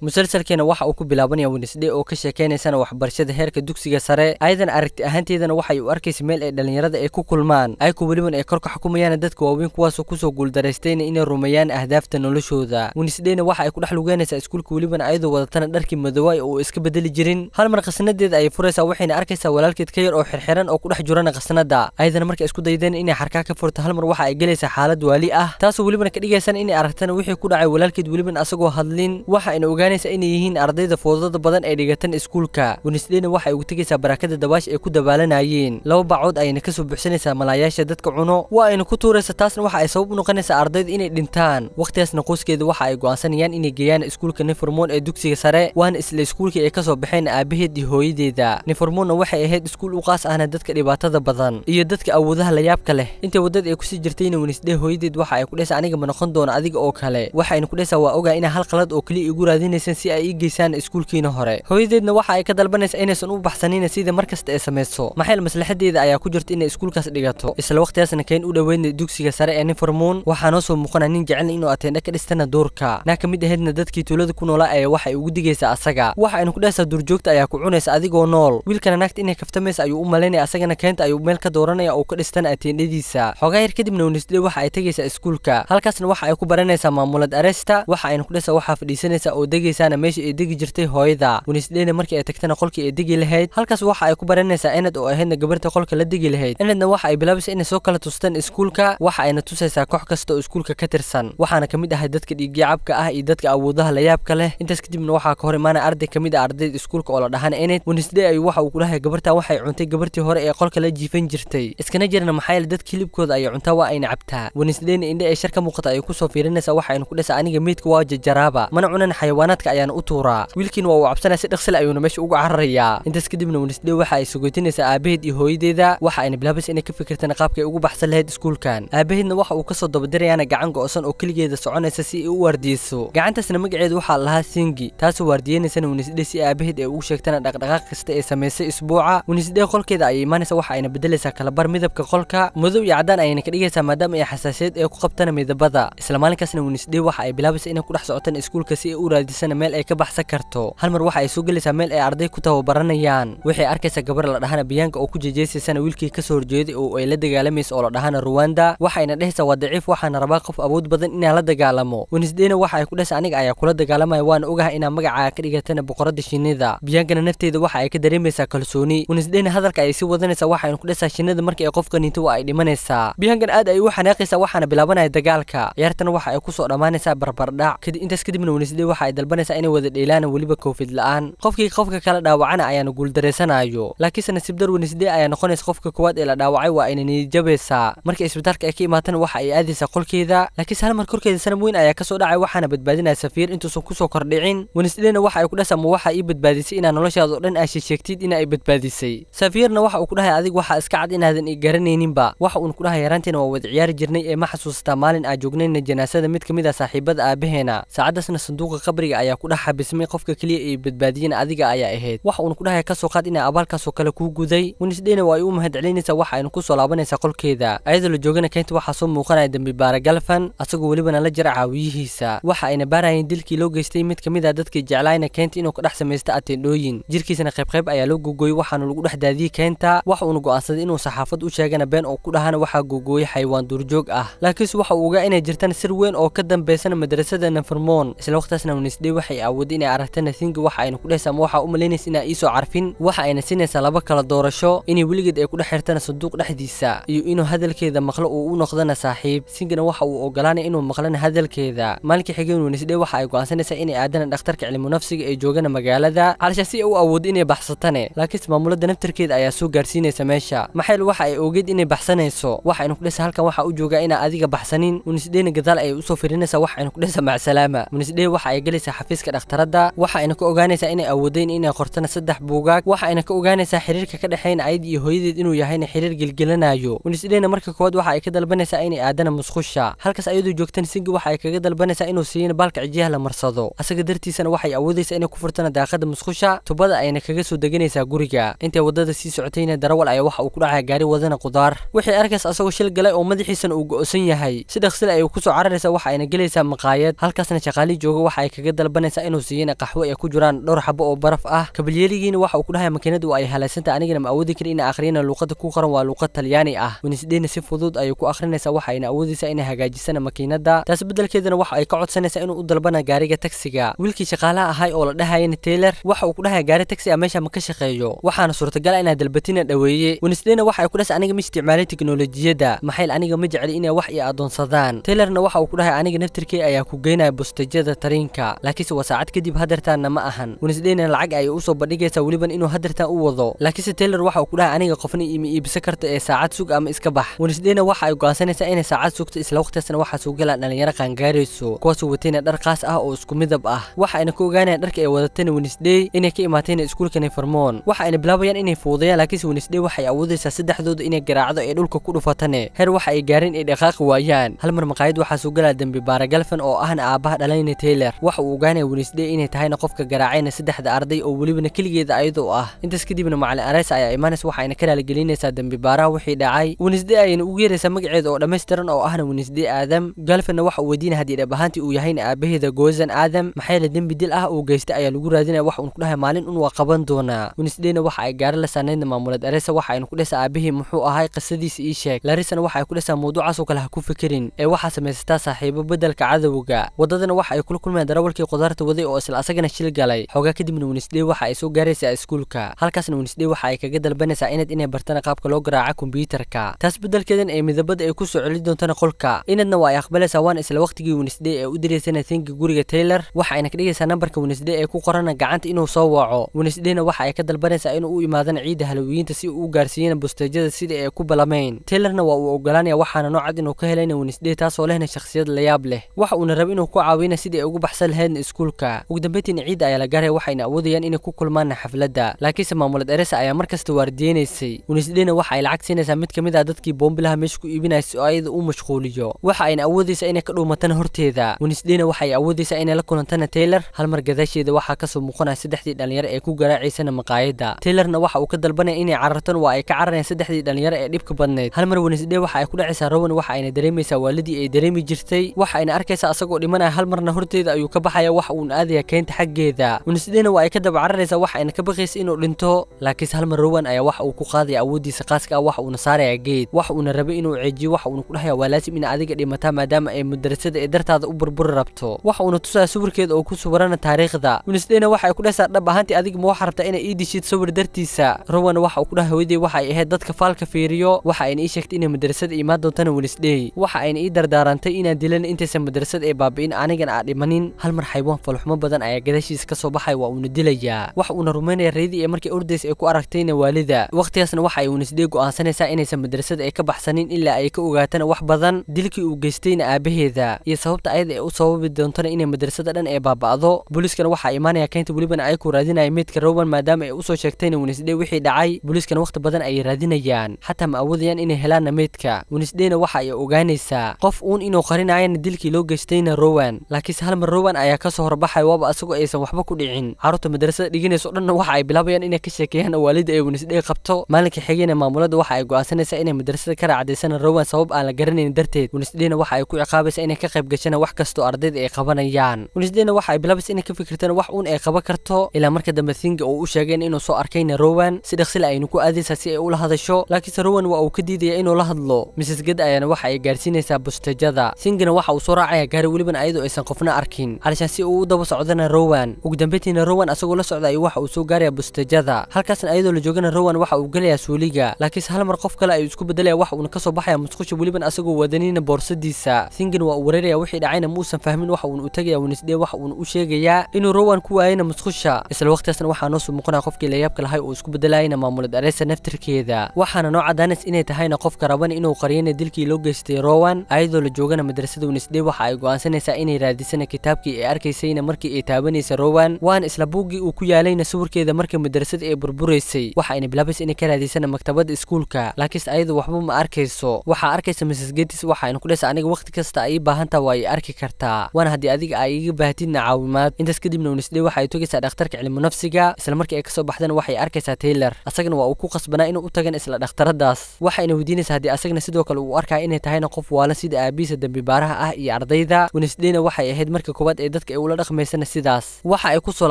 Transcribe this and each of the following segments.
musalsalkeena waxa uu ku bilaabanayaa winisdhe oo ka sheekeynaysana waxbarashada heerka dugsiga sare ayadan aragti ahaanteedana waxa ay u arkaysa meel ay dhallinyarada ay ku kulmaan ayku weliban ay korka ka xukumayaan dadka waaweyn kuwaasoo kusoo guuldaraystayna inay rumeeyaan ahdaafta noloshooda winisdhena waxa ay ku dhex lugeynaysaa iskuulka welibana ayadoo wadatana dharkii madoowa ee iska bedeli jirin hal mar khasnadeeda ayay furaysaa waxayna arkaysaa walaalkeed ka yar oo xirxiran oo ku dhex jurana khasnada ayadana markay isku daydeen inay xarkaa ka furta hal mar waxa ay gelaysaa xaalad waali ah taasoo welibana ka dhigaysana inay aragtana wixii ku dhacay walaalkeed weliban asagoo hadlin waxa ayna ogaan ogaanaysaa inay yihiin ardayda foodada badan ee dhigatan iskuulka wenisdheyna waxa ay ugu tegaysaa barakada dawaash ay ku dabaalanayeen laba baacood ayayna kasoo soo buxsanaysaa malaayaasha dadka cuno waa ayna ku tuuraysa taasna waxa ay sabab u noqonaysaa ardayda inay dhintaan wakhtigaasna qoyskeeda waxa ay go'aansanayaan inay geeyaan iskuulka niformoon ee dugsiga sare waana isla iskuulkii ay kasoo baxeen aabaheed iyo hooyadeeda niformoonna waxay ahayd iskuul u qaas ahna dadka dhibaatada badan iyo dadka awoodaha layaabka leh intay waddada ay kusii jirtayna wenisdhe hooyadeed waxa ay ku dhehaysaa aniga ma noqon doono adiga oo kale waxayna ku dhehaysaa waa ogaa inaa hal qalad oo keliya igu raadinay inaysan si ay ii geysaan iskuulkiina hore hooyadeedna waxa ay ka dalbanaysa inaysan u baxsanina sida kasta ee samayso maxayl maslaxadeeda ayaa ku jirta inay iskuulkaas dhigato isla waqtigaasna keen u dhoweynay dugsiga sare ee ninformuun waxaa noo soo muuqana nin jecelna inuu ateendhe ka dhistana duurka naa ka mid ahaydna dadkii tuulada ku noolaa ayaa waxa ay ugu digaysaa asaga waxa aynu kudhahsaa duurjoogta ayaa ku cunaysa adigoo nool wiilkana naagta inay kaftamaysa ayuu u malaynaya asagana keenta ayuu meel ka dooranaya oo ka dhistana ateendhadiisa xogaa yar kadibna unisdhe waxa ay tegaysaa iskuulka halkaasna waxa ay ku baranaysaa maamulad aresta waxa aynu kudhahsaa waxaa fadhiisanaysa oo degay degaysaana meesha ay degi jirtay hooyada wenisdheyna markii ay tagtana qolkii ee degi lahayd halkaas waxa ay ku baranaysaa inad oo ahaydna gabarta qolka la degi lahayd inadna waxa ay bilaabaysaa inay soo kala tustaan iskuulka waxa ayna tusaysaa koox kasta oo iskuulka ka tirsan waxaana ka mid ahay dadka dhiiggii ah iyo dadka awoodaha layaabka leh intaas kadibna waxaa ka hor imaana arday ka mid ah ardayd iskuulka oo la dhahan inad wenisdhey ayuu waxa uu kulahay gabartan waxay cuntay gabartii hore ee qolka la jiifan jirtay iskana jirana maxaa yeele dadka hilibkooda ayay cuntaa waa ayna cabtaa wenisdheyna indhe ay shar ka muuqata ayay kusoo fiirinaysaa waxa aynu ku dhasa aniga meydka waa jajaraaba mana cunan xayawaanaad qaadka ayaana u tuuraa wiilkiina waa uu cabsanaya si dhaqsile ayuuna meesha uga cararayaa intaas kadibna wanisdhe waxa ay sugoytinaysaa aabaheed iyo hooyadeeda waxa ayna bilaabaysa inay ka fikirtaan qaabka ay ugu baxsan lahayd iskuulkan aabaheedna waxa uu ka soo dabadirayaana gacan go'osan oo keligeeda soconaysa si ay u waardiyeyso gacantaasna magaceeda waxaa lahaa singi taasoo waardiyenaysana wanisdhe si aabaheed ay ugu sheegtana dhaqdhaqaaq kasta ee samaysay isbuuca wanisdhe qolkeeda ayay imaanaysa waxa ayna bedelaysaa kalabar midabka qolka madow iyo caddaan ayayna ka dhigaysaa maadaama ay xasaasiyad ee ku qabtana midabada isla maalinkaasna wanisdhe waxa ay bilaabaysa inay ku dhex socotaan iskuulka si ay u raadisan arkaysana meel ay ka baxsan karto hal mar waxa ay soo gelaysaa meel ay arday ku tababaranayaan waxay arkaysaa gabar la dhahana biyaanka oo ku jejeysaysana wiilkii ka soo horjeeday oo ay la dagaalamaysa oo la dhahana ruwanda waxayna dhehaysaa waa daciif waxaana rabaa qof awood badan inaan la dagaalamo wenisdeyna waxa ay ku dhehaysa aniga ayaa kula dagaalamaya waana ogaha inaan magacaaga ka dhigatana boqorada shinnida biyaankana nafteeda waxa ay ka dareemaysaa kalsooni wenisdeyna hadalka ayay sii wadanaysaa waxayna ku dhehaysaa shinnida markii ay qofka ninto waa ay dhimanaysaa biyaankan aad ayay u xanaaqaysaa waxaana bilaabanaya dagaalka ciyaartana waxa ay kusoo dhammaanaysaa barbardhac kadib intaas kadibna wenisdey waxa ay dalban bilaabanaysaa inay wada dheelaan weliba koofid laaan qofkii qofka kala dhaawacana ayaanu guuldareysanayo laakiinse nasiib darwin isdee ayaa noqonaysa qofka koowaad ee la dhaawacay waa ayna niijabaysaa marka isbitaalka ay ka imaatan waxa ay aadaysaa qolkeeda laakiinse halmar korkeeda sanab weyn ayaa kasoo dhacay waxaana badbaadinaya safiir intuusan kusoo kordhicin wenisdena waxa ay ku dhas ma waxa ii badbaadisay inaa noloshaadao dhan aashe sheegtid ina ay badbaadisay safiirna waxa uu ku dhahay adig waxaa iska cad inaadan i garanayninba waxa uun ku dhahay yaraanteena waa wada ciyaari jirnay ee ma xasuusataa maalin aa joognayna janaasada mid ka mid a ah saaxiibada aabaheena saacaddaasna sanduuqa qabriga ayaa ku dhex xabismay qofka keliya ay badbaadiyeen adiga ayaa ahayd wax uun ku dhahaya kasoo qaad inay abaalkaasoo kale kuu guday winisdheyna waa ay u mahadcelinaysaa waxa aynu ku soo laabanaysaa qolkeeda ayadoo la joogana keynta waxaa soo muuqanaya dembi baara galfan asagoo welibana la jira caawiyihiisa waxa ayna baarayeen dilkii loo geystay mid ka mid a ah dadkii jeclaayna keynta inuu ka dhex samaysta ateendhooyin jirkiisana qaybqayb ayaa loo googooyey waxaanu lagu dhex daadiyey keynta waxa uuna go'aansaday inuu saxaafad u sheegana been oo ku dhahana waxaa googooyey xayawaan duurjoog ah laakiinse waxa uu ogaa inay jirtaan sir weyn oo ka dambaysana madrasada nafarmoon isla waqhtaasna winisdhe hadday waxay awood inay aragta nasinga waxa ayna kudhehaysa ama waxaa u malaynaysa inaa iisoo carfin waxa ayna siinaysaa laba kala doorasho inay weligeed ay ku dhex xirtana sanduuq dhexdiisa iyo inuu hadalkeeda maqlo uu u noqdana saaxiib singana waxa uu ogolaanaya inuu maqlana hadalkeeda maalinkii xigeen wenisdhe waxa ay go'aansanaysaa inay aadana dhakhtarka cilminafsiga ee joogana magaalada halsha si u awood inay baxsatane laakiinse maamulada naftarkeeda ayaa soo gaarsiinaysa meesha maxayl waxa ay ogeed inay baxsanayso waxa aynu kudhesa halkan waxaa u joogaa inaa adiga baxsanin munisdhena gadaal ayay usoo firinaysaa waxa aynu kudhesa macsalaama munisdhe waxa ay galaysaa xafiiska dhakhtaradda waxa ayna ka ogaanaysaa inay awoodeyn inay qortana saddex buugaag waxa ayna ka ogaanaysaa xiriirka ka dhexeyn ayad iyo hooyadeed inuu yahayna xiriir gelgelanayo winisdheyna marka koowaad waxa ay ka dalbanaysaa inay aadana musqusha halkaas ayadoo joogtan singi waxa ay kaga dalbanaysaa inuu siiyana baalka cijiyaha la marsado asaga dartiisana waxay awoodaysaa inay ku furtana daaqadda musqusha tubada ayna kaga soo deganaysaa guriga intay waddada sii socotayna darawal ayaa waxa uu ku dhacaya gaari wadana qudaar wixii arkaas asagoo shil galay oo madaxiisana uu go'san yahay si dhaksile ayuu ku soo cararaysa waxa ayna gelaysaa maqaayad halkaasna shaqaalii jooga waxa ay kaga dalbanaysaa inuu siiyana qaxwo ay ku jiraan dhowr xabo oo baraf ah kabalyeeligiina waxa uu ku dhahay makiinadu ay halaysantaha anigana ma awoodi karin ina akhriyana luuqada ku qoran waa luuqad talyaani ah winisdeyna si fudud ayay ku akhrinaysaa waxa ayna awoodaysaa inay hagaajisana makiinada taas beddelkeedana waxa ay ka codsanaysaa inuu u dalbana gaariga taksiga wiilkii shaqaalaha ahay oo la dhahayana taylor waxa uu ku dhahay gaari taksi ah meesha ma ka shaqeeyo waxaana suurtagala ah inaa dalbatina dhaweeye winisdeyna waxa ay ku dhasay aniga ma isticmaalay teknolojiyadda maxayl aniga ma jecli inay wax i adoonsadaan taylorna waxa uu ku dhahay aniga naftirkii ayaa ku geynaya bustajada tariinka laakiinse waa saacad kadib hadartaanna ma ahan wensdayna lacag ayay usoo bandhigaysaa weliban inuu hadeertaan u wado laakiinse taylor waxa uu ku dhahay aniga qofna ima iibsan karta ee saacad sug ama iska bax wensdayna waxa ay go'aansanaysaa inay saacad sugta isla waqtigaasna waxaa soo galaa dhallinyaro qaangaarayso kuwaasoo watayna dhar qaas ah oo isku midab ah waxa ayna ku ogaanayaan dharka ay wadatayna wensday inay ka imaatayna iskuulkana farmoon waxa ayna bilaabayaan inay fuudayaan laakiinse wensday waxay awoodaysaa saddexdooda inay garaacdo ee dhulka ku dhufatane heer waxa ay gaareen ay dhaqaaqi waayaan hal mar maqaayad waxaa soo galaa dembi baara galfan oo ahna aabaha dhalayna taylor waxa uu Shebane Wednesday inay tahayna qofka garaacayna saddexda arday oo welibana keligeeda ayadoo ah intaas kadibna macalin Arees ayaa imaanays waxa ayna ka raaligelinaysaa dambi baaraha wixii dhacay Wednesday ayayna ugu yeeraysaa magaceeda oo dhammaystiran oo ahna Wednesday Aadam Galfanna waxa uu weydiinaya hadii dhab ahaantii uu yahayna aabaheeda Goozan Aadam maxay la dambi dil ah uu geystay ayaa lagu raadinaya wax uu ku dhahay maalin un waa qaban doonaa Wednesdayna waxa ay gaari la saanayd maamulad Arees waxa ayna ku dhasay aabahii muxuu ahay qisadiisa ii sheeg Larisana waxa ay ku dhasay mawduucaas oo kale ha ku fikirin ee waxa samaysata saaxiibo bedelka cadawga wadadana waxa ay kula kulmayaan darawalkii khudaarta waday oo isla asagana shil galay xoogaa kadibna winisdhey waxa ay soo gaaraysaa iskuulka halkaasna winisdhey waxa ay kaga dalbanaysaa inad inay bartana qaabka loo garaaca kombyuutarka taas beddelkeedan ee midabada ay ku soo celi doontana qolka inadna waa ay aqbalaysaa waana isla waqtigii winisdhey ee u diraysana tinka guriga taylor waxa ayna ka dhigaysaa nambarka winisdhey ee ku qorana gacanta inuu soo waco winisdheyna waxa ay ka dalbanaysaa inuu u imaadana ciidda halawiyiinta si uu u gaarsiiyana bosteejada sida ay ku balamayn taylorna waa uu ogolaanaya waxaana noocad inuu ka helayna winisdhey taasoo lehna shakhsiyad layaab leh waxa uuna raba inuu ku caawina sidii ay ugu baxsan lahaydna iskuulka ugu dambeyntiina ciidda ayaa la gaaray waxayna awoodayaan inay ku kulmaana xafladda laakiinse maamulad eresa ayaa mar kasta waardiyeynaysay unisdena waxa ay lacag siinaysaa mid ka mid ah dadkii boombilaha meesha ku iibinaya si oo ayada u mashquuliyo waxa ayna awoodaysa inay ka dhuumatana horteeda unisdena ay awoodaysaa inay la kulantana taylor hal mar gadaasheeda waxaa kasoo muuqanaya saddexdii dhalinyaro ee ku garaacaysana maqaayadda taylorna waxa uu ka dalbanaya inay carartan waa ay ka cararayaan saddexdii dhalinyaro ee dhibka badneyd hal mar wenisde waxa ay ku dhacaysaa rowan waxa ayna dareemaysaa waalidii ay dareemi jirtay waxa ayna arkaysaa asagoo dhimanaya halmarna horteeda ayuu ka baxaya wax uun aadaya ah keenta xaggeeda winasdena waa ay ka daba cararaysaa wax ayna ka baqaysa inuu dhinto laakiinse halma rowan ayaa wax uu ku qaadaya awooddiisa qaaska ah wax uuna saaraya geed wax uuna rabay inuu ceejiyo wax uuna ku dhahaya waa laasim ina adiga dhimataa maadaama ay mudarasada ee dartaada u burburi rabto wax uuna tusaya sawirkeeda oo ku suwarana taariikhda winisdena waxa ay ku dhehaysaa dhab ahaantii adiga ma waxaa rabtaa inay ii dishid sawir dartiisa rowan waxa uu ku dhaha hooyaday waxa ay ahayd dadka faalka fiiriyo waxa ayna ii sheegtay inay madarasada imaan doontana winisdey waxa ayna ii dardaarantay inaan dilan intaysan madarasada ee baabi'in anigana aa dhimanin hal mar xayawaan faluxmo badan ayaa gadaashiisa ka soo baxay waa uuna dilayaa wax uuna rumaynaya reedii ee markii ordaysa ay ku aragtayna waalida wakhtigaasna waxa ay uunasdee go'aansanaysaa inaysan madrasada ay ka baxsanin ilaa ay ka ogaatana wax badan dilkii uu geystayna aabaheeda iyo sababta ayada ee u sababi doontana inay madrasada dhan ee baaba'do booliiskana waxaa imaanaya keynta welibana ay ku raadinaya meydka rowan maadaama ay usoo sheegtayna winisdhe wixii dhacay booliiskana wakhti badan ayay raadinayaan xataa ma awoodayaan inay helaanna meydka winisdhena waxa ay ogaanaysaa qof uun inuu qarinayana dilkii loo geystayna rowan laakiinse hal mar rowan ayaa ka kasoo horbaxay waaba asagoo aysan waxba ku dhicin carruurta madarasada dhiganaysa o dhanna waxa ay bilaabayaan inay ka sheekeeyaan oo waalida ay wanisdhee qabto maalinka xigeyna maamulada waxa ay go'aansanaysaa inay madarasada ka cadaysana rowan sabab aan la garanayn darteed wanisdheena waxa ay ku ciqaabaysaa inay ka qayb gashana wax kastoo ardayda ay qabanayaan wanisdheena waxa ay bilaabaysa inay ka fikirtaan wax uun ay qaban karto ilaa marka dambe thinga oo u sheegeen inuu soo arkayna rowan si dhaqsi aynu ku aadaysaa si ay ula hadasho laakiinse rowan waa uu ka diidaya inuu la hadlo misas gad ayaana waxa ay gaarsiinaysaa bustajada thingana waxa uu soo raacayaa gaari welibana ayadoo aysan qofna arkin si uu u daba socdana rowan ugu dambeyntiina rowan asagoo la socda ayuu waxa uu soo gaaraya bustajada halkaasna ayadoo la joogana rowan waxa uu gelayaa suuliga laakiinse hal mar qof kale ayuu isku bedelaya waxa uuna kasoo baxaya musqusha weliban asagoo wadanina boorsadiisa thingan waa uu wareeraya wixii dhacayna ma uusan fahmin waxa uuna u tegaya winisdee waxa uuna u sheegayaa inuu rowan ku waayayna musqusha isla waqtigaasna waxaa noo soo muuqanaya qofkii layaabka lahay uu isku bedelayayna maamulad areysa naftirkeeda waxaana noo cadaanays inay tahayna qofka raban inuu qariyana dilkii loo geystay rowan ayadoo la joogana madrasada winisdee waxa ay go'aansanaysaa inay raadisana kitaabkii ee arki arkaysayna markii ay taabanaysa rowan waana isla buuggii uu ku yaalayna sawirkeeda markii madrasada ay burburaysay waxa ayna bilaabaysa inay ka raadaysana maktabada iskuulka laakiinse ayadu waxba ma arkayso waxaa arkaysa mrs getis waxa ayna ku dhesa aniga waqti kasta ay baahantaa waa ay arki kartaa waana haddii adiga ay iga baahtidna caawimaad intaas kadibna unisdhey waxa ay togaysaa dhakhtarka nafsiga isla markii ay kasoo baxdana waxay arkaysaa taylor asagana waa uu ku qasbanaa inuu u tagan isla dhakhtaradaas waxayna weydiinaysaa haddii asagana sidoo kale uu arkaya inay tahayna qof waalan sida aabihiisa dambi baaraha ah iyo ardayda unisdheyna waxay ahayd marka koowaad ee dadka ula dhaqmaysana sidaas waxa ay ku soo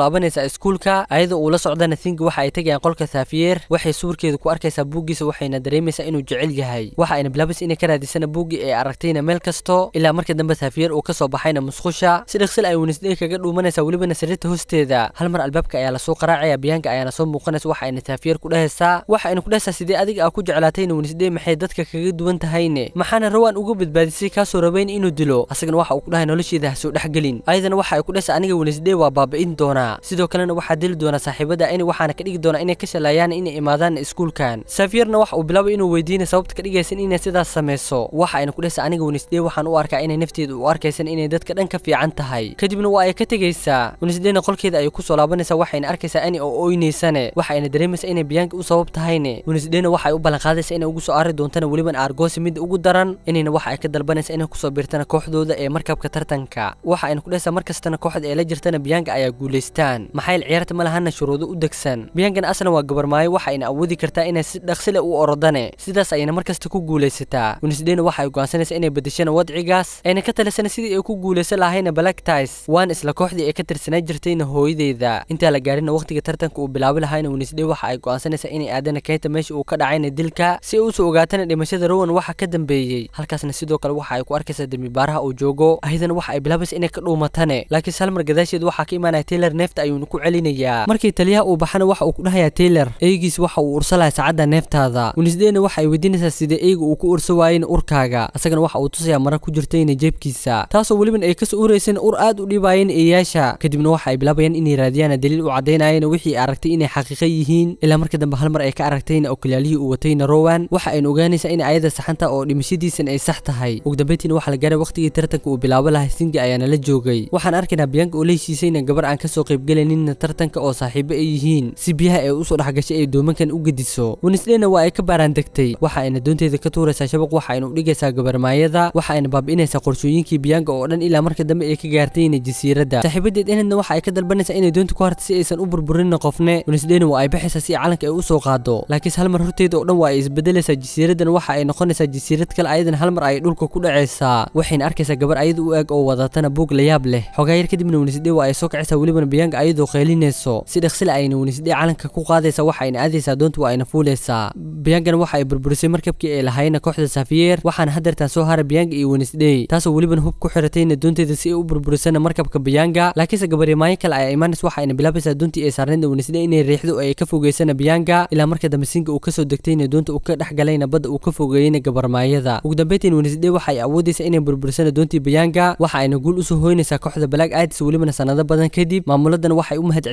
laabanaysaa iskuulka ayadoo uu la socdana thingi waxa ay tegayaan qolka saafiyeer waxay sawirkeeda ku arkaysaa buuggiisa waxayna dareemaysaa inuu jecel yahay waxa ayna bilaabis inay ka raadisana buuggii ay aragtayna meel kasto ilaa marka dambe saafiyeer uu kasoo baxayna musqusha si dhaqsil ay ah wenisday kaga dhuumanaysaa welibana sariirta hoosteeda hal mar albaabka ayaa lasoo qaraacaya biyaanka ayaana soo muuqanaysa waxa ayna saafiyeer ku dhahaysaa waxa ayna ku dhahaysaa sidee adiga aa ku jeclaatayna wenisday maxay dadka kaga duwan tahayne maxaana rawaan uga badbaadisay kaasoo rabayn inuu dilo asagana waxa uu ku dhahay nolosheeda ha soo dhexgelin ayadana waxa waxay ku dhasha aniga wenesday waa baabi'in doonaa sidoo kalena waxaa deli doonaa saaxiibada in waxaana ka dhigi doonaa inay ka shalaayaan inay imaadaan iskuulkan saafiyarna waxa uu bilaabay inuu weydiinay sababta ka dhigaysan inay sidaas samayso waxa ayna ku dhasha aniga wenesday waxaan u arkaa inay nafteeda u arkaysan inay dadka dhan ka fiican tahay kadibna waa ay ka tegaysaa wenesdayna qolkeeda ayay kusoo laabanaysaa waxayna arkaysaa ani oo oynaysane waxa ayna dareemaysaa inay biyaanka u sabab tahayne waxa ay u ballanqaadaysa inay ugu soo aari doontana welibana aargoosi mid ugu daran inayna waxa ay ka dalbanaysa inay kusoo biirtana kooxdooda ee markabka tartanka waxa ayna ku dhahaysaa markasta haatan kooxda ee la jirtana biyanga ayaa guulaystaan maxayl ciyaarta ma lahana shuruudo u degsan biyaankan asna waa gabarmaayo waxa ayna awoodi kartaa inay si dhaqsile u orodane sidaas ayna markasta ku guulaysataa winisdeyna waxa ay go'aansanaysa inay bedesheen wadcigaas ayna ka talisana sidii ay ku guulaysan lahayna blacktis waana isla kooxdii ay ka tirsanaa jirtayna hooyadeeda intaa la gaarina wakhtiga tartanka uu bilaabi lahayna winisdey waxa ay go'aansanaysaa inay aadana keyta meesha uu ka dhacayna dilka si ay usoo ogaatana dhimashada rowan waxa ka dambeeyey halkaasna sidoo kale waxa ay ku arkaysaa dembi baaraha uu joogo ahidana waxa ay bilaabaysa inay ka dhuumatane laakiin halmar gadaasheed waxaa ka imaanaya taylor neefta ayuuna ku celinayaa markii taliyaha uu baxana waxa uu ku dhahayaa taylor eygiis waxa uu ursalaya saacadda neeftaada winisdeyna waxa ay weydiinaysaa sidee eyga uu ku ursa waayeyna urkaaga isagana waxa uu tusayaa mara ku jirtayna jeebkiisa taasoo weliban ay kasoo ureyseen ur aad u dhibaayeen eeyaasha kadibna waxa ay bilaabayaan inay raadiyaana daliil u caddaynayana wixii aragtay inay xaqiiqo yihiin ilaa marka dambe halmar ay ka aragtayna okolyaalihii uu watayna rowan waxa ayna ogaanaysaa in ayada saxanta oo dhimashadiisan ay sax tahay ugu dambeyntiina waxaa la gaaray waqtigii tartanka uu bilaabo lahaa singa ayaana la joogay waxaan markiina biyanka uu la heshiisayna gabar aan kasoo qaybgelaninna tartanka oo saaxiibo ay yihiin si biyaha ee usoo dhexgashay ay doomankan u gediso wenisdheyna waa ay ka baaraandegtay waxa ayna doonteeda ka tuuraysaa shabaq waxa ayna u dhigaysaa gabarmaayada waxa ayna baabi'inaysaa qorshooyinkii biyaanka oo dhan ilaa marka dambe ay ka gaartayna jasiiradda saaxiibadeed enedna waxa ay ka dalbanaysaa inay doonta ku harta si aysan u burburinna qofne wenisdheyna waa ay baxaysaa si calanka ay usoo qaado laakiinse halmar horteeda oo dhan waa ay isbedelaysaa jasiiraddan waxa ay noqonaysaa jasiirad kale ayadana halmar ay dhulka ku dhacaysaa waxayna arkaysaa gabar ayada u eeg oo wadatana buug layaab leh xoogayar kadibna wenisidhe waa ay soo kacaysaa welibana biyanga ayadoo qaylinayso si dhaqsila ayna wenisidhe calanka ku qaadaysa waxa ayna aadaysaa doonta waa ayna fuulaysaa biyaangana waxa ay burburisay markabkii ee lahayna kooxda saafiyeer waxaana hadeertaan soo haray biyanga iyo wenisdhey taasoo welibana hub ku xiratayna doonteeda si ay u burburisana markabka biyaanga laakiinse gabarimaayo kale ayaa imaanays waxa ayna bilaabaysaa doontii ee saarnayda wenisdhe inay riixdo oo ay ka fogeysana biyanga ilaa marka dambe uu kasoo degtayna doonta uu ka dhex galayna badda uu ka fogeeyeyna gabarmaayada ugu dambeyntiin wenisdhe waxa ay awoodaysa inay burburisana doontii biyanga waxa ayna guul usoo hoynaysaa kooxda balaag aadis welibana sanado badan kadib maamuladan waxay u mahad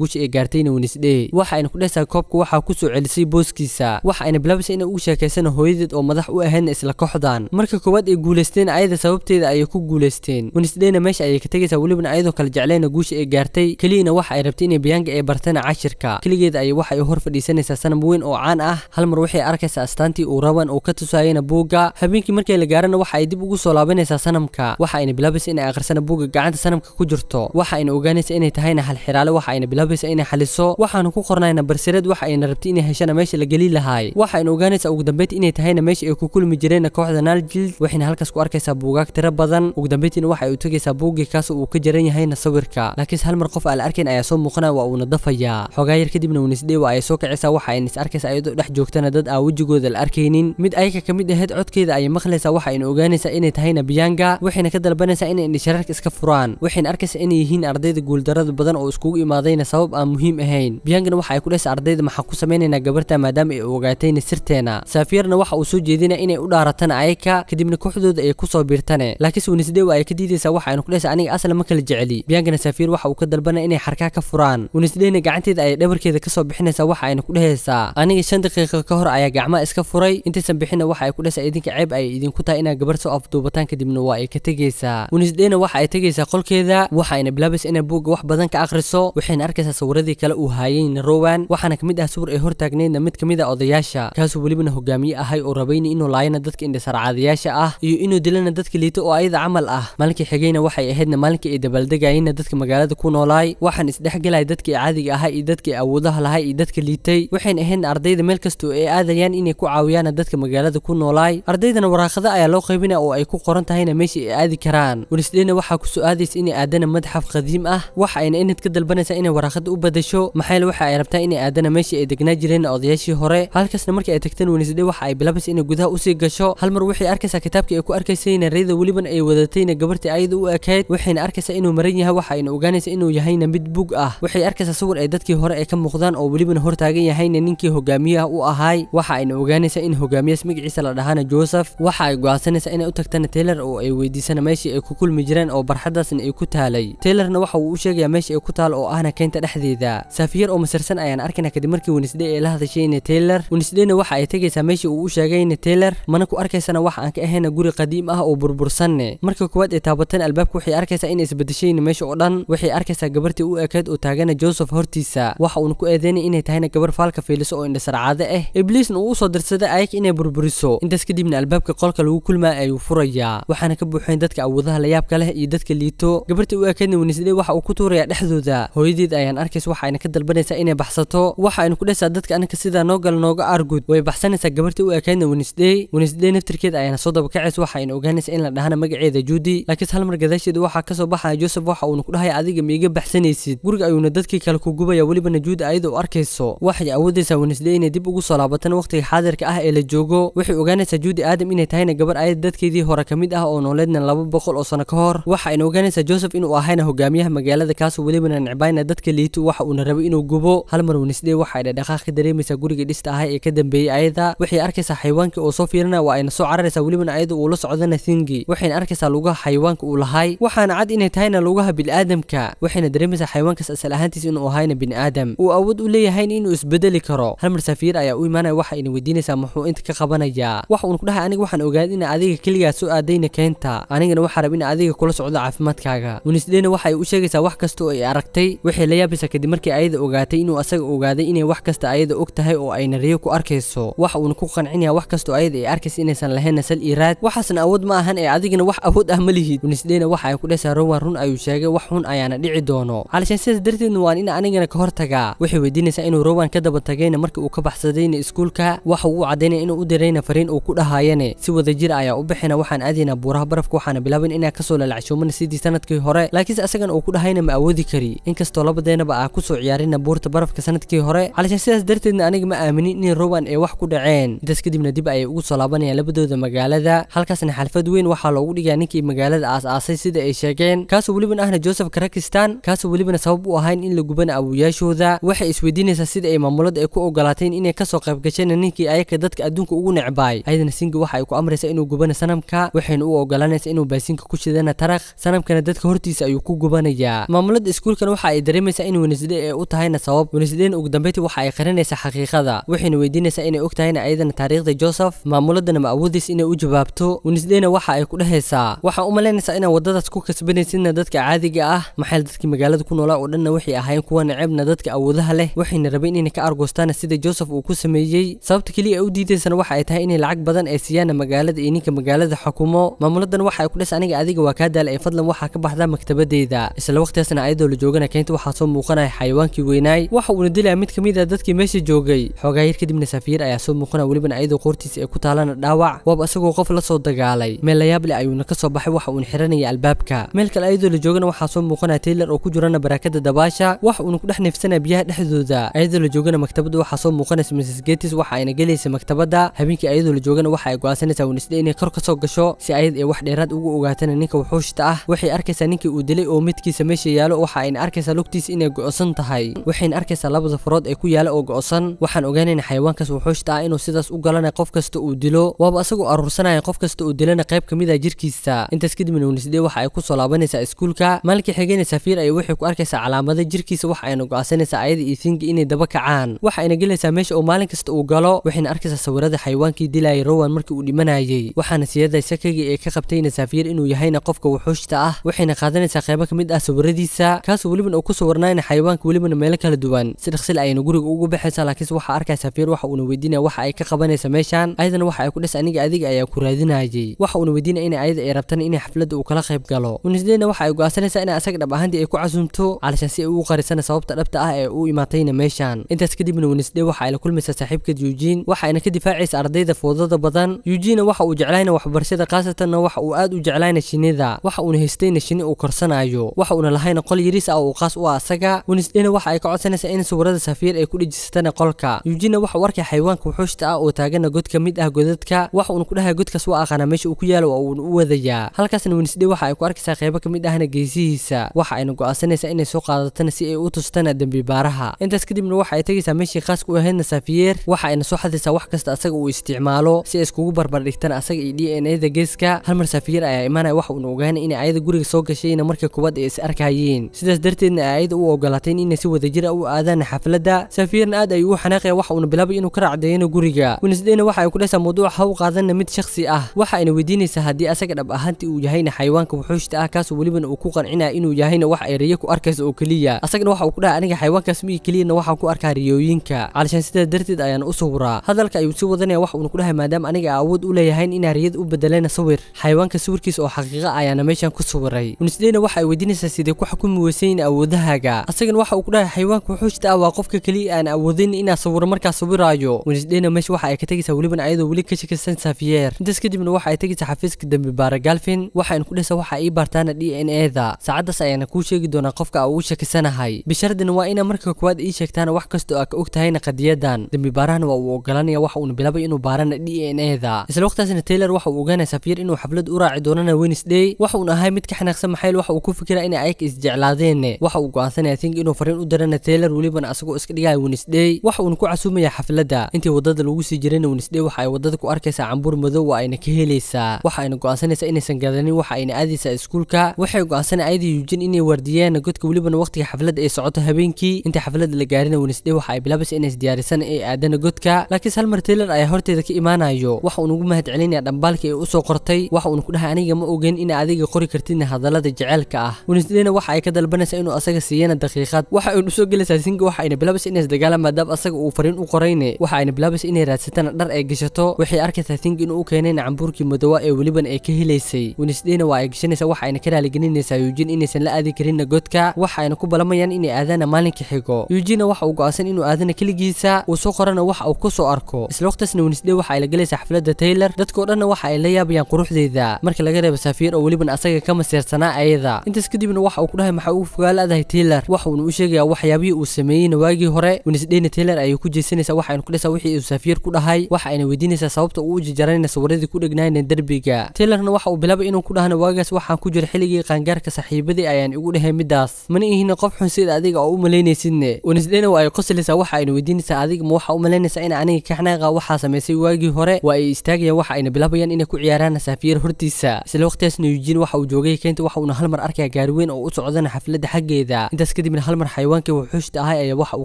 guusha ee gaartay nawanisdhe waxaayna ku dhehsaa koobka waxaa ku soo celisay booskiisa waxa ayna bilabsa inay ugu sheekaysana hooyadeed oo madax u ahaydna isla kooxdan marka koowaad ay guulaysteen ayada sababteeda ayay ku guulaysteen wanisdhena meesha ayay ka tegaysaa welibana ayadoo kale jecleyna guusha ee gaartay keliyana waxa ay rabtay inay bayaanka ee bartana cashirka keligeeda ayay waxa ay hor fadhiisanaysaa sanab weyn oo caan ah hal mar waxay arkaysaa astaantii uu raban uu ka tusaayana buugga habeenkii markay la gaarana waxa ay dib ugu soo laabanaysaa sanamka waxa ayna bilaabaysa inay akhrisana buugga gacanta sanamka ku jirto waxa ayna ogaanaysa inay tahayna halxiraale waxa ayna bilaabaysa inay xaliso waxaanu ku qornayna barsireed waxa ayna rabtay inay heshana meesha la geli lahaay waxa ayna ogaanaysaa ugu dambeyntii inay tahayna meesha ay ku kulmi jireenna kooxda naaljild waxayna halkaas ku arkaysaa buugaag tiro badan ugu dambeyntiina waxa ay u tegaysaa buuggii kaas uu ka jaran yahayna sawirka laakiinse hal mar qof aa la arkayn ayaa soo muuqanaya waa uuna dafayaa xogaa yar kadibna unisdhey ayay soo kacaysaa waxa ayna is arkaysaa iyadoo dhex joogtana dad aa wejigooda la arkaynin mid ayaka ka mid ahayd codkeeda ayay maqlaysaa waxa ayna ogaanaysaa inay tahayna biyaanga waxayna ka dalbanaysaa inay indhashareerka iska furaan waxayna arkaysaa inay yihiin ardayda guuldarada badan oo iskugu imaadayna sabab aan muhiim ahayn biyangana waxa ay ku dhehaysa ardayda maxaa ku samaynaynaa gabarta maadaama ay ogaatayna sirteena saafiyarna waxa uu soo jeedina inay u dhaaratana ayaga kadibna kooxdooda ay ku soo biirtane laakiinse wanisdewa ay ka diidaysaa waxa aynu ku dhehaysa aniga asla ma kala jeceli biyaangana saafiyar waxa uu ka dalbanaya inay xarkaa ka furaan wanisdeyna gacanteeda ayay dhabarkeeda kasoo bixinaysaa waxa aynu ku dhehaysaa aniga shan daqiiqa ka hor ayaa gacmaha iska furay intaysan bixinna waxa ay ku dhehaysaa idinka ceeb ayay idinku tahay inaad gabar soo afduubataan kadibna waa ay ka tegaysaa wanisdeyna waxa ay tegaysaa qolka warkeeda waxaayna bilaabeysa inay buugga wax badan ka akhriso waxayna arkaysaa sawiradii kale uu haayay rowan waxaana ka mid ah sawir ay hortaagnaydna mid ka mid a ah odayaasha kaasuu welibana hogaamiye ahay oo rabayna inuu laayana dadka indhasarcaadayaasha ah iyo inuu dilana dadka liita oo ayada camal ah maalinkii xigayna waxay ahaydna maalinkii ay dabaaldegayeenna dadka magaalada ku noolaay waxaan isdhexgelaya dadkii caadiga ahaa iyo dadkii awoodaha lahay iyo dadka liitay waxayna ahaydna ardayda meel kastoo ay aadayaan inay ku caawiyaan dadka magaalada ku noolaay ardaydana waraaqada ayaa loo qaybinaya oo ay ku qoran tahayna meesha ay aadi karaan walisdheyna waxaa ku soo aadaysa inay aadana madxaf qadiim ah waxa ayna inad ka dalbanaysaa inay waraaqada u badasho maxayl waxa ay rabtaa inay aadana meeshii ay degnaa jireen odayaashii hore halkaasna markii ay tagteen wenisday waxa ay bilabas inay gudaha usii gasho hal mar waxay arkaysaa kitaabkii ay ku arkaysayna riyada weliban ay wadatayna gabartii ayada u ekayd waxayna arkaysaa inuu maran yahay waxa ayna ogaanaysaa inuu yahayna mid bug ah waxay arkaysaa sawir ay dadkii hore ay ka muuqdaan oo welibana hortaagan yahayna ninkii hogaamiyaha u ahaay waxa ayna ogaanaysaa in hogaamiyaas magiciisa la dhahaana joseph waxa ay go inay u tagtana taylor oo ay weydiisana meeshii ay ku kulmi jireen oo barxadaasna ay ku taalay taylorna waxa uu u sheegayaa meesha ay ku taal oo ahna keynta dhexdeeda saafiyar oo masirsan ayaan arkayna kadib markii winisday ay la hadashayna taylor winisdayna waxa ay tegaysaa meesha uu u sheegayna taylor mana ku arkaysana waxa aan ka ahayna guri qadiim ah oo burbursanne marka kuwaad ay taabateen albaabka waxay arkaysaa inay isbadashayna meesha oo dhan waxay arkaysaa gabartii u ekeed oo taagana joseph hortiisa waxa uuna ku eedeynay inay tahayna gabar faalka fiiliso oo indhasarcaade ah ibliisna uu usoo dirsaday ayag inay burburiso intaas kadibna albaabka qolka lagu kulmaa ayuu furayaa waxaana ka buuxeen dadka awoodaha layaabka leh iyo dadka liito arko gabarta u ekeedna weniisdhe waxa uu ku tuurayaa dhexdooda hooyadeed ayaan arkaysa waxa ayna ka dalbanaysaa inay baxsato waxa waxaaynu ku dhesaa dadka anaka sidaa noo gala nooga argud way baxsanaysaa gabarta u ekeedna weniisdhe weniisdhe naftirkeeda ayaana soo waxa ayna ogaanaysa in la dhahana magaceeda juudi laakiinse halmar gadaasheeda waxaa kasoo baxaya josef waxa uuna ku dhahaya adiga miiga baxsanaysid guriga ayuuna dadkii kale ku gubaya welibana juudi ayada u arkayso waxay awoodaysaa weniisdhe inay dib ugu soo laabatan waqtiga xaadirka ah ee la joogo waxay ogaanaysaa juudi aadam inay tahayna gabar ayada dadkeedii hore ka mid ah oo nooleedna laba boqol oo sano ka hor waxaayna ogaanaysaa xamse joseph inuu ahayna hogaamiyaha magaalada kaasoo welibana necbayna dadka liito waxa uuna rabay inuu gubo hal mar wnisdhe waxa ay dhadhaqaaqi dareemaysaa guriga dhista ahaa ee ka dambeeyey ayada waxay arkaysaa xayawaankii oo soo fiirina waa ayna soo cararaysaa welibana ayada uu la socdana thingi waxayna arkaysaa lugaha xayawaanka uu lahay waxaana cad inay tahayna lugaha biniaadamka waxayna dareemaysaa xayawaankaas asal ahaantiis inuu ahayna biniaadam uu awood u leeyahayn inuu isbedeli karo hal mar safiir ayaa u imaanaya waxa ayna weydiinaysaa muxuu inta ka qabanayaa waxa uuna ku dhahay aniga waxaan ogaaday ina adiga keligaa soo aadayna keenta anigana waxaa rab ina adiga kula socdo caafimaadka qoraalkaaga winisdeyna waxa ay u sheegaysaa wax kasta oo ay aragtay waxay la yaabisa kadib markii ayada ogaatay inuu asaga ogaaday inay wax kasta ayada og tahay oo ayna riyo ku arkayso waxa uuna ku qancinaya wax kastoo ayada ay arkaysa inaysan lahayn nasal iyo raad waxaasna awood ma ahan ee adigana wax awood ah ma lihid winisdeyna waxa ay ku dhehaysaa rowan run ayuu sheegay wax xun ayaana dhici doono haalishaan sidaas darteedna waan in anigana ka hor tagaa waxay weydiinaysaa inuu rowan ka daba tagayna markii uu ka baxsadayna iskuulka waxa uu u caddaynaya inuu u dirayna fariin uu ku dhahaayane si wada jir ayaa u bixina waxaan aadayna buuraha barafka waxaana bilaabayn inaan kasoo lalacshoomana sidii sanadkii hore laakiinse asagan uu ku dhahayna ma awoodi kari inkastoo labadeenaba aa kusoo ciyaarina buurta barafka sanadkii hore halse sidaas darteedna aniga ma aaminin inay roban ay wax ku dhaceen intaas kadibna dib ayay ugu soo laabanayaan labadooda magaalada halkaasna xalfad weyn waxaa loogu dhigaa ninkii magaalada aas-aasay sida ay sheegeen kaasoo welibana ahna joseph karakistan kaasoo welibana sabab u ahayn in la gubana awooyaashooda waxay isweydiinaysaa sida ay maamulada ay ku ogolaateen inay kasoo qaybgasheen ninkii ayaka dadka adduunka ugu necbaay ayadana singi waxa ay ku amraysaa inuu gubana sanamka waxayna u ogolaanaysaa inuu baasinka ku shidana taraq sanamkana dadka hortiisa ayuu ku gubanayaa maamulada iskuulkan waxa ay dareemaysaa in wenesde ee u tahayna sabab wenesden ugu dambeyntii waxa ay qarinaysaa xaqiiqada waxayna weydiinaysaa inay og tahayna ayadana taariikhda joseph maamuladana ma awoodaysa inay u jawaabto wenesdena waxa ay ku dhehaysaa waxaa u malaynaysaa inaan wadadaas ku kasbanaysina dadka caadiga ah maxayl dadkii magaalada ku noolaa oo dhanna waxay ahayn kuwa necebna dadka awoodaha leh waxayna rabeen inay ka argoostaana sida joseph uu ku sameeyey sababta keliya ay u diidaysana waxa ay tahay inay lacag badan ay siiyaana magaalada iyo ninka magaalada xukumo maamuladan waxa ay ku dhes aniga adiga waa kaa daala ee fadlan waxaa ka baxdaa maktabadeyda isla waqtigaasna ayadoo la joogana keynta waxaa soo muuqanaya xayawaankii weynaay waxa uuna dilaya mid kamid a ah dadkii meesha joogay xoogaa yar kadibna safiir ayaa soo muuqanaya welibana ayadoo qoortiisa ay ku taalana dhaawac waab isagoo qof la soo dagaalay meel layaable ayuuna ka soo baxay waxa uuna xiranaya albaabka meel kale ayadoo la joogana waxaa soo muuqanaya taylar oo ku jirana barakada dabaasha waxa uuna ku dhex neefsanaya biyaha dhexdooda ayadoo la joogana maktabadda waxaa soo muuqanaysa mrs getis waxa ayna gelaysa maktabadda habeenkii ayadoo la joogana waxa ay go-aansanaysaa inay kor ka soo gasho si ayad ay wax dheeraad ugu ogaatana ninka wuxuushta ah waxay arkay arkaysaa ninkii uu dilay oo midkiisa meesha yaalo waxa ayna arkaysaa lugtiisa inay go'osan tahay waxayna arkaysaa labada farood ee ku yaala oo go'osan waxaan ogaanaynaa xayawaankaas wuxuushta ah inuu sidaas u galanay qof kasta uu dilo waaba asagoo aruursanaya qof kasta uu dilana qayb ka mid a ah jirkiisa intaas kadibna wenisdee waxa ay ku soo laabanaysaa iskuulka maalinkii xigayna safiir ayay waxay ku arkaysaa calaamada jirkiisa waxa ayna go go'aansanaysaa ayada iyo fingi inay daba kacaan waxa ayna gelaysaa meesha oo maalin kasta uu galo waxayna arkaysaa sawirada xayawaankii dilayay rowan markii uu dhimanayay waxaana siyada sakagi ee ka qabtayna safiir inuu yahayna qofka wuxuushta ah waxayna qaadanaysaa qaybo ka mid ah sawiradiisa kaasoo welibana uu ku sawirnaana xayawaanka welibana meelo kala duwan si dhaqsil ah ayayna guriga ugu baxaysaa laakiinse waxaa arkaysaa fiir waxa uuna weydiinaya waxa ay ka qabanaysa meeshan ayadana waxa ay ku dhas aniga adiga ayaa ku raadinayay waxa uuna weydiinaya in ayada ay rabtana inay xafladda uu kala qayb galo unisdeedna waxa ay go'aansanaysaa inay asaga dhab ahaantii ay ku casuumto calishan si ay ugu qarisana sababta dhabta ah ee u imaatayna meeshan intaas kadibna wednesday waxa ay la kulmaysaa saaxiibkeed yujiin waxa ayna ka difaacaysa ardayda foodada badan eugene waxa uu jeclaayna waxbarashada khaasatanna waxa uu aad u jeclayna shinnida waxa uuna haystayna shinni uu korsanayo waxa uuna lahayn qol yariis ah oo uu qaas u ah asaga winisdhena waxa ay ka codsanaysaa in sawirada safiir ay ku dhejisatana qolka yujina waxa uu arkay xayawaanka wuxuushta ah oo taagana god ka mid ah godadka waxa uuna ku dhahay godkaas waa aqaana meesha uu ku yaalo oo uuna u wadayaa halkaasna winisdhe waxa ay ku arkaysaa qaybo ka mid ahna geesihiisa waxa ayna go'aansanaysaa inay soo qaadatana si ay u tustana dembi baaraha intaas kadibna waxa ay tegaysaa meeshii khaaska u ahaydna safiyeer waxa ayna soo xadaysaa wax kasta asaga uu isticmaalo si ay iskugu barbardhigtaan asaga iyo d n a da geeska hal mar safiyeer ayaa imaanaya waxa uuna ogaanay inay ayada guriga soo gashay ina markii kubaad ay is arkayeen sidaas darteedna aayada u ogolaateen inay si wadajira ah u aadaan xafladda safiirna aad ayuu u xanaaqaya waxa uuna bilaabay inuu ka racdeeyana guriga winisdeyna waxa ay ku dhehsaa mawduuca haw qaadanna mid shakhsi ah waxa ayna weydiinaysaa haddii asaga dhab ahaantii uu yahayna xayawaanka wuxuushta ah kaasoo welibana uu ku qancinaya inuu yahayna wax ay riyo ku arkaysa oo keliya asagana waxa uu ku dhahay aniga xayawaankaas migi keliyana waxaan ku arkaa riyooyinka calashaan sidaas darteed ayaan u sawiraa hadalka ayuu sii wadanaya ah waxa uuna ku dhahay maadaama aniga aa awood u leeyahayn inaa riyad u bedelena sawir xayawaanka sawirkiisa oo xaqiiqa ayaana meeshan ku sawiray maray unisdeyna waxa ay weydiinaysaa sidee ku xukumi weysayn awoodahaaga asagana waxa uu ku dhahay xayawaanka wuxuushta ah waa qofka keliya aan awoodayn inaa sawiro markaa sawiraayo unisdeyna meesha waxa ay ka tegaysaa weliban ayadoo weli ka shakisan saafiyeer intaas kadibna waxa ay tegaysaa xafiiska dambi baara galfin waxaaynu ku dhehaysaa waxa ii baartaana d n e da saacaddaas ayaana kuu sheegi doonaa qofka aa ugu shakisanahay bisharadina waa inaa marka koowaad ii sheegtaana wax kastoo aa ka og tahayna qadiyadan dambi baarahana waa uu ogolaanaya waxa uuna bilaabay inuu baarana d n e da isla waqtaasna taylor waxa uu ogaanaya safiyer inuu xaflad u raaci doonana wednesday waxa uun ahay mid ka wanaagsan maxayl waxa uu ku fikira inay ayag isjeclaadeen waxa uu go'aansanaya think inuu fariin u dirana taylor welibana asagoo iska dhigaya winisdhey waxa uuna ku casuumaya xafladda intii waddada lagu sii jirayna winisdhey waxa ay waddada ku arkaysaa cambuur madow oo ayna ka helaysaa waxa ayna go'aansanaysaa inaysan gadanin waxa ayna aadaysaa iskuulka waxay go'aansanay ayadii yuujin inay wardiyaan godka welibana waqtiga xafladda ay socoto habeenkii intii xafladda la gaarina winisdhey waxa ay bilaabaysa inay isdiyaarisan ay aadana godka laakiinse salmar taylor ayaa horteeda ka imaanayo waxa uuna ugu mahad celinaya dhambaalkii ay usoo qortay waxa uuna ku dhahay aniga ma ogeyn in adiga qori kartidna hadalada jaceylka ah winsdayna waxa ay ka dalbanaysaa inuu asaga siiyana daqiiqad waxa aynu usoo gelaysaa singa waxa ayna bilaabaysa inays dagaalaan maadaaba asaga uu fariin u qorayne waxa ayna bilaabaysa inay raadsatana dhar ay gashato waxay arkaysaa singa inuu u keenayna cambuurkii madowa ee weliban ay ka helaysay winsdayna waa ay gashanaysaa waxa ayna ka raaligelinaysaa yuujin inaysan la aadi karinna godka waxa ayna ku balamayaan inay aadaana maalinka xigo yuujina waxa uu go'aansan inuu aadana keligiisa uu soo qorana waxa uu ku soo arko isla waqtaasna winsday waxa ay la gelaysaa xafladda taylor dadkao dhanna waxa ay la yaabayaan quruxdeeda marka laga reebo saafiir oo weliban asaga ka masiirsan sanaa ayada intaas kadibna waxa uu ku dhahay maxaa ugu fogaaladahay taylor waxa uuna u sheegayaa waxyaabihii uu sameeyeyna waagii hore winisdheyna taylor ayay ku jeesanaysaa waxa ayna ku dhaysaa wixii uu safiir ku dhahay waxa ayna weydiinaysaa sababta uu u jajaranayna sawiradii ku dhegnaayna derbiga taylorna waxa uu bilaabay inuu ku dhahana waagaas waxaan ku jira xilligii qaangaarka saxiibadii ayaan igu dhaheen middaas mana ihina qof xun sida adiga oo u malaynaysidne winisdheyna waa ay qoslaysaa waxa ayna weydiinaysaa adiga ma waxa u malaynaysaa in aniga kaxnaaqa waxaa samaysay waagii hore waa ay istaagayaan waxa ayna bilaabayaan inay ku ciyaaraan safiir hortiisa isla waqtigaasna eugene waxa uu joogay keynta maanta waxa uuna halmar arkaya arkayaa gaari weyn oo u socdana xafladda xaggeeda intaas kadibna halmar mar xayawaankii wuxuushta ahay ayaa waxa uu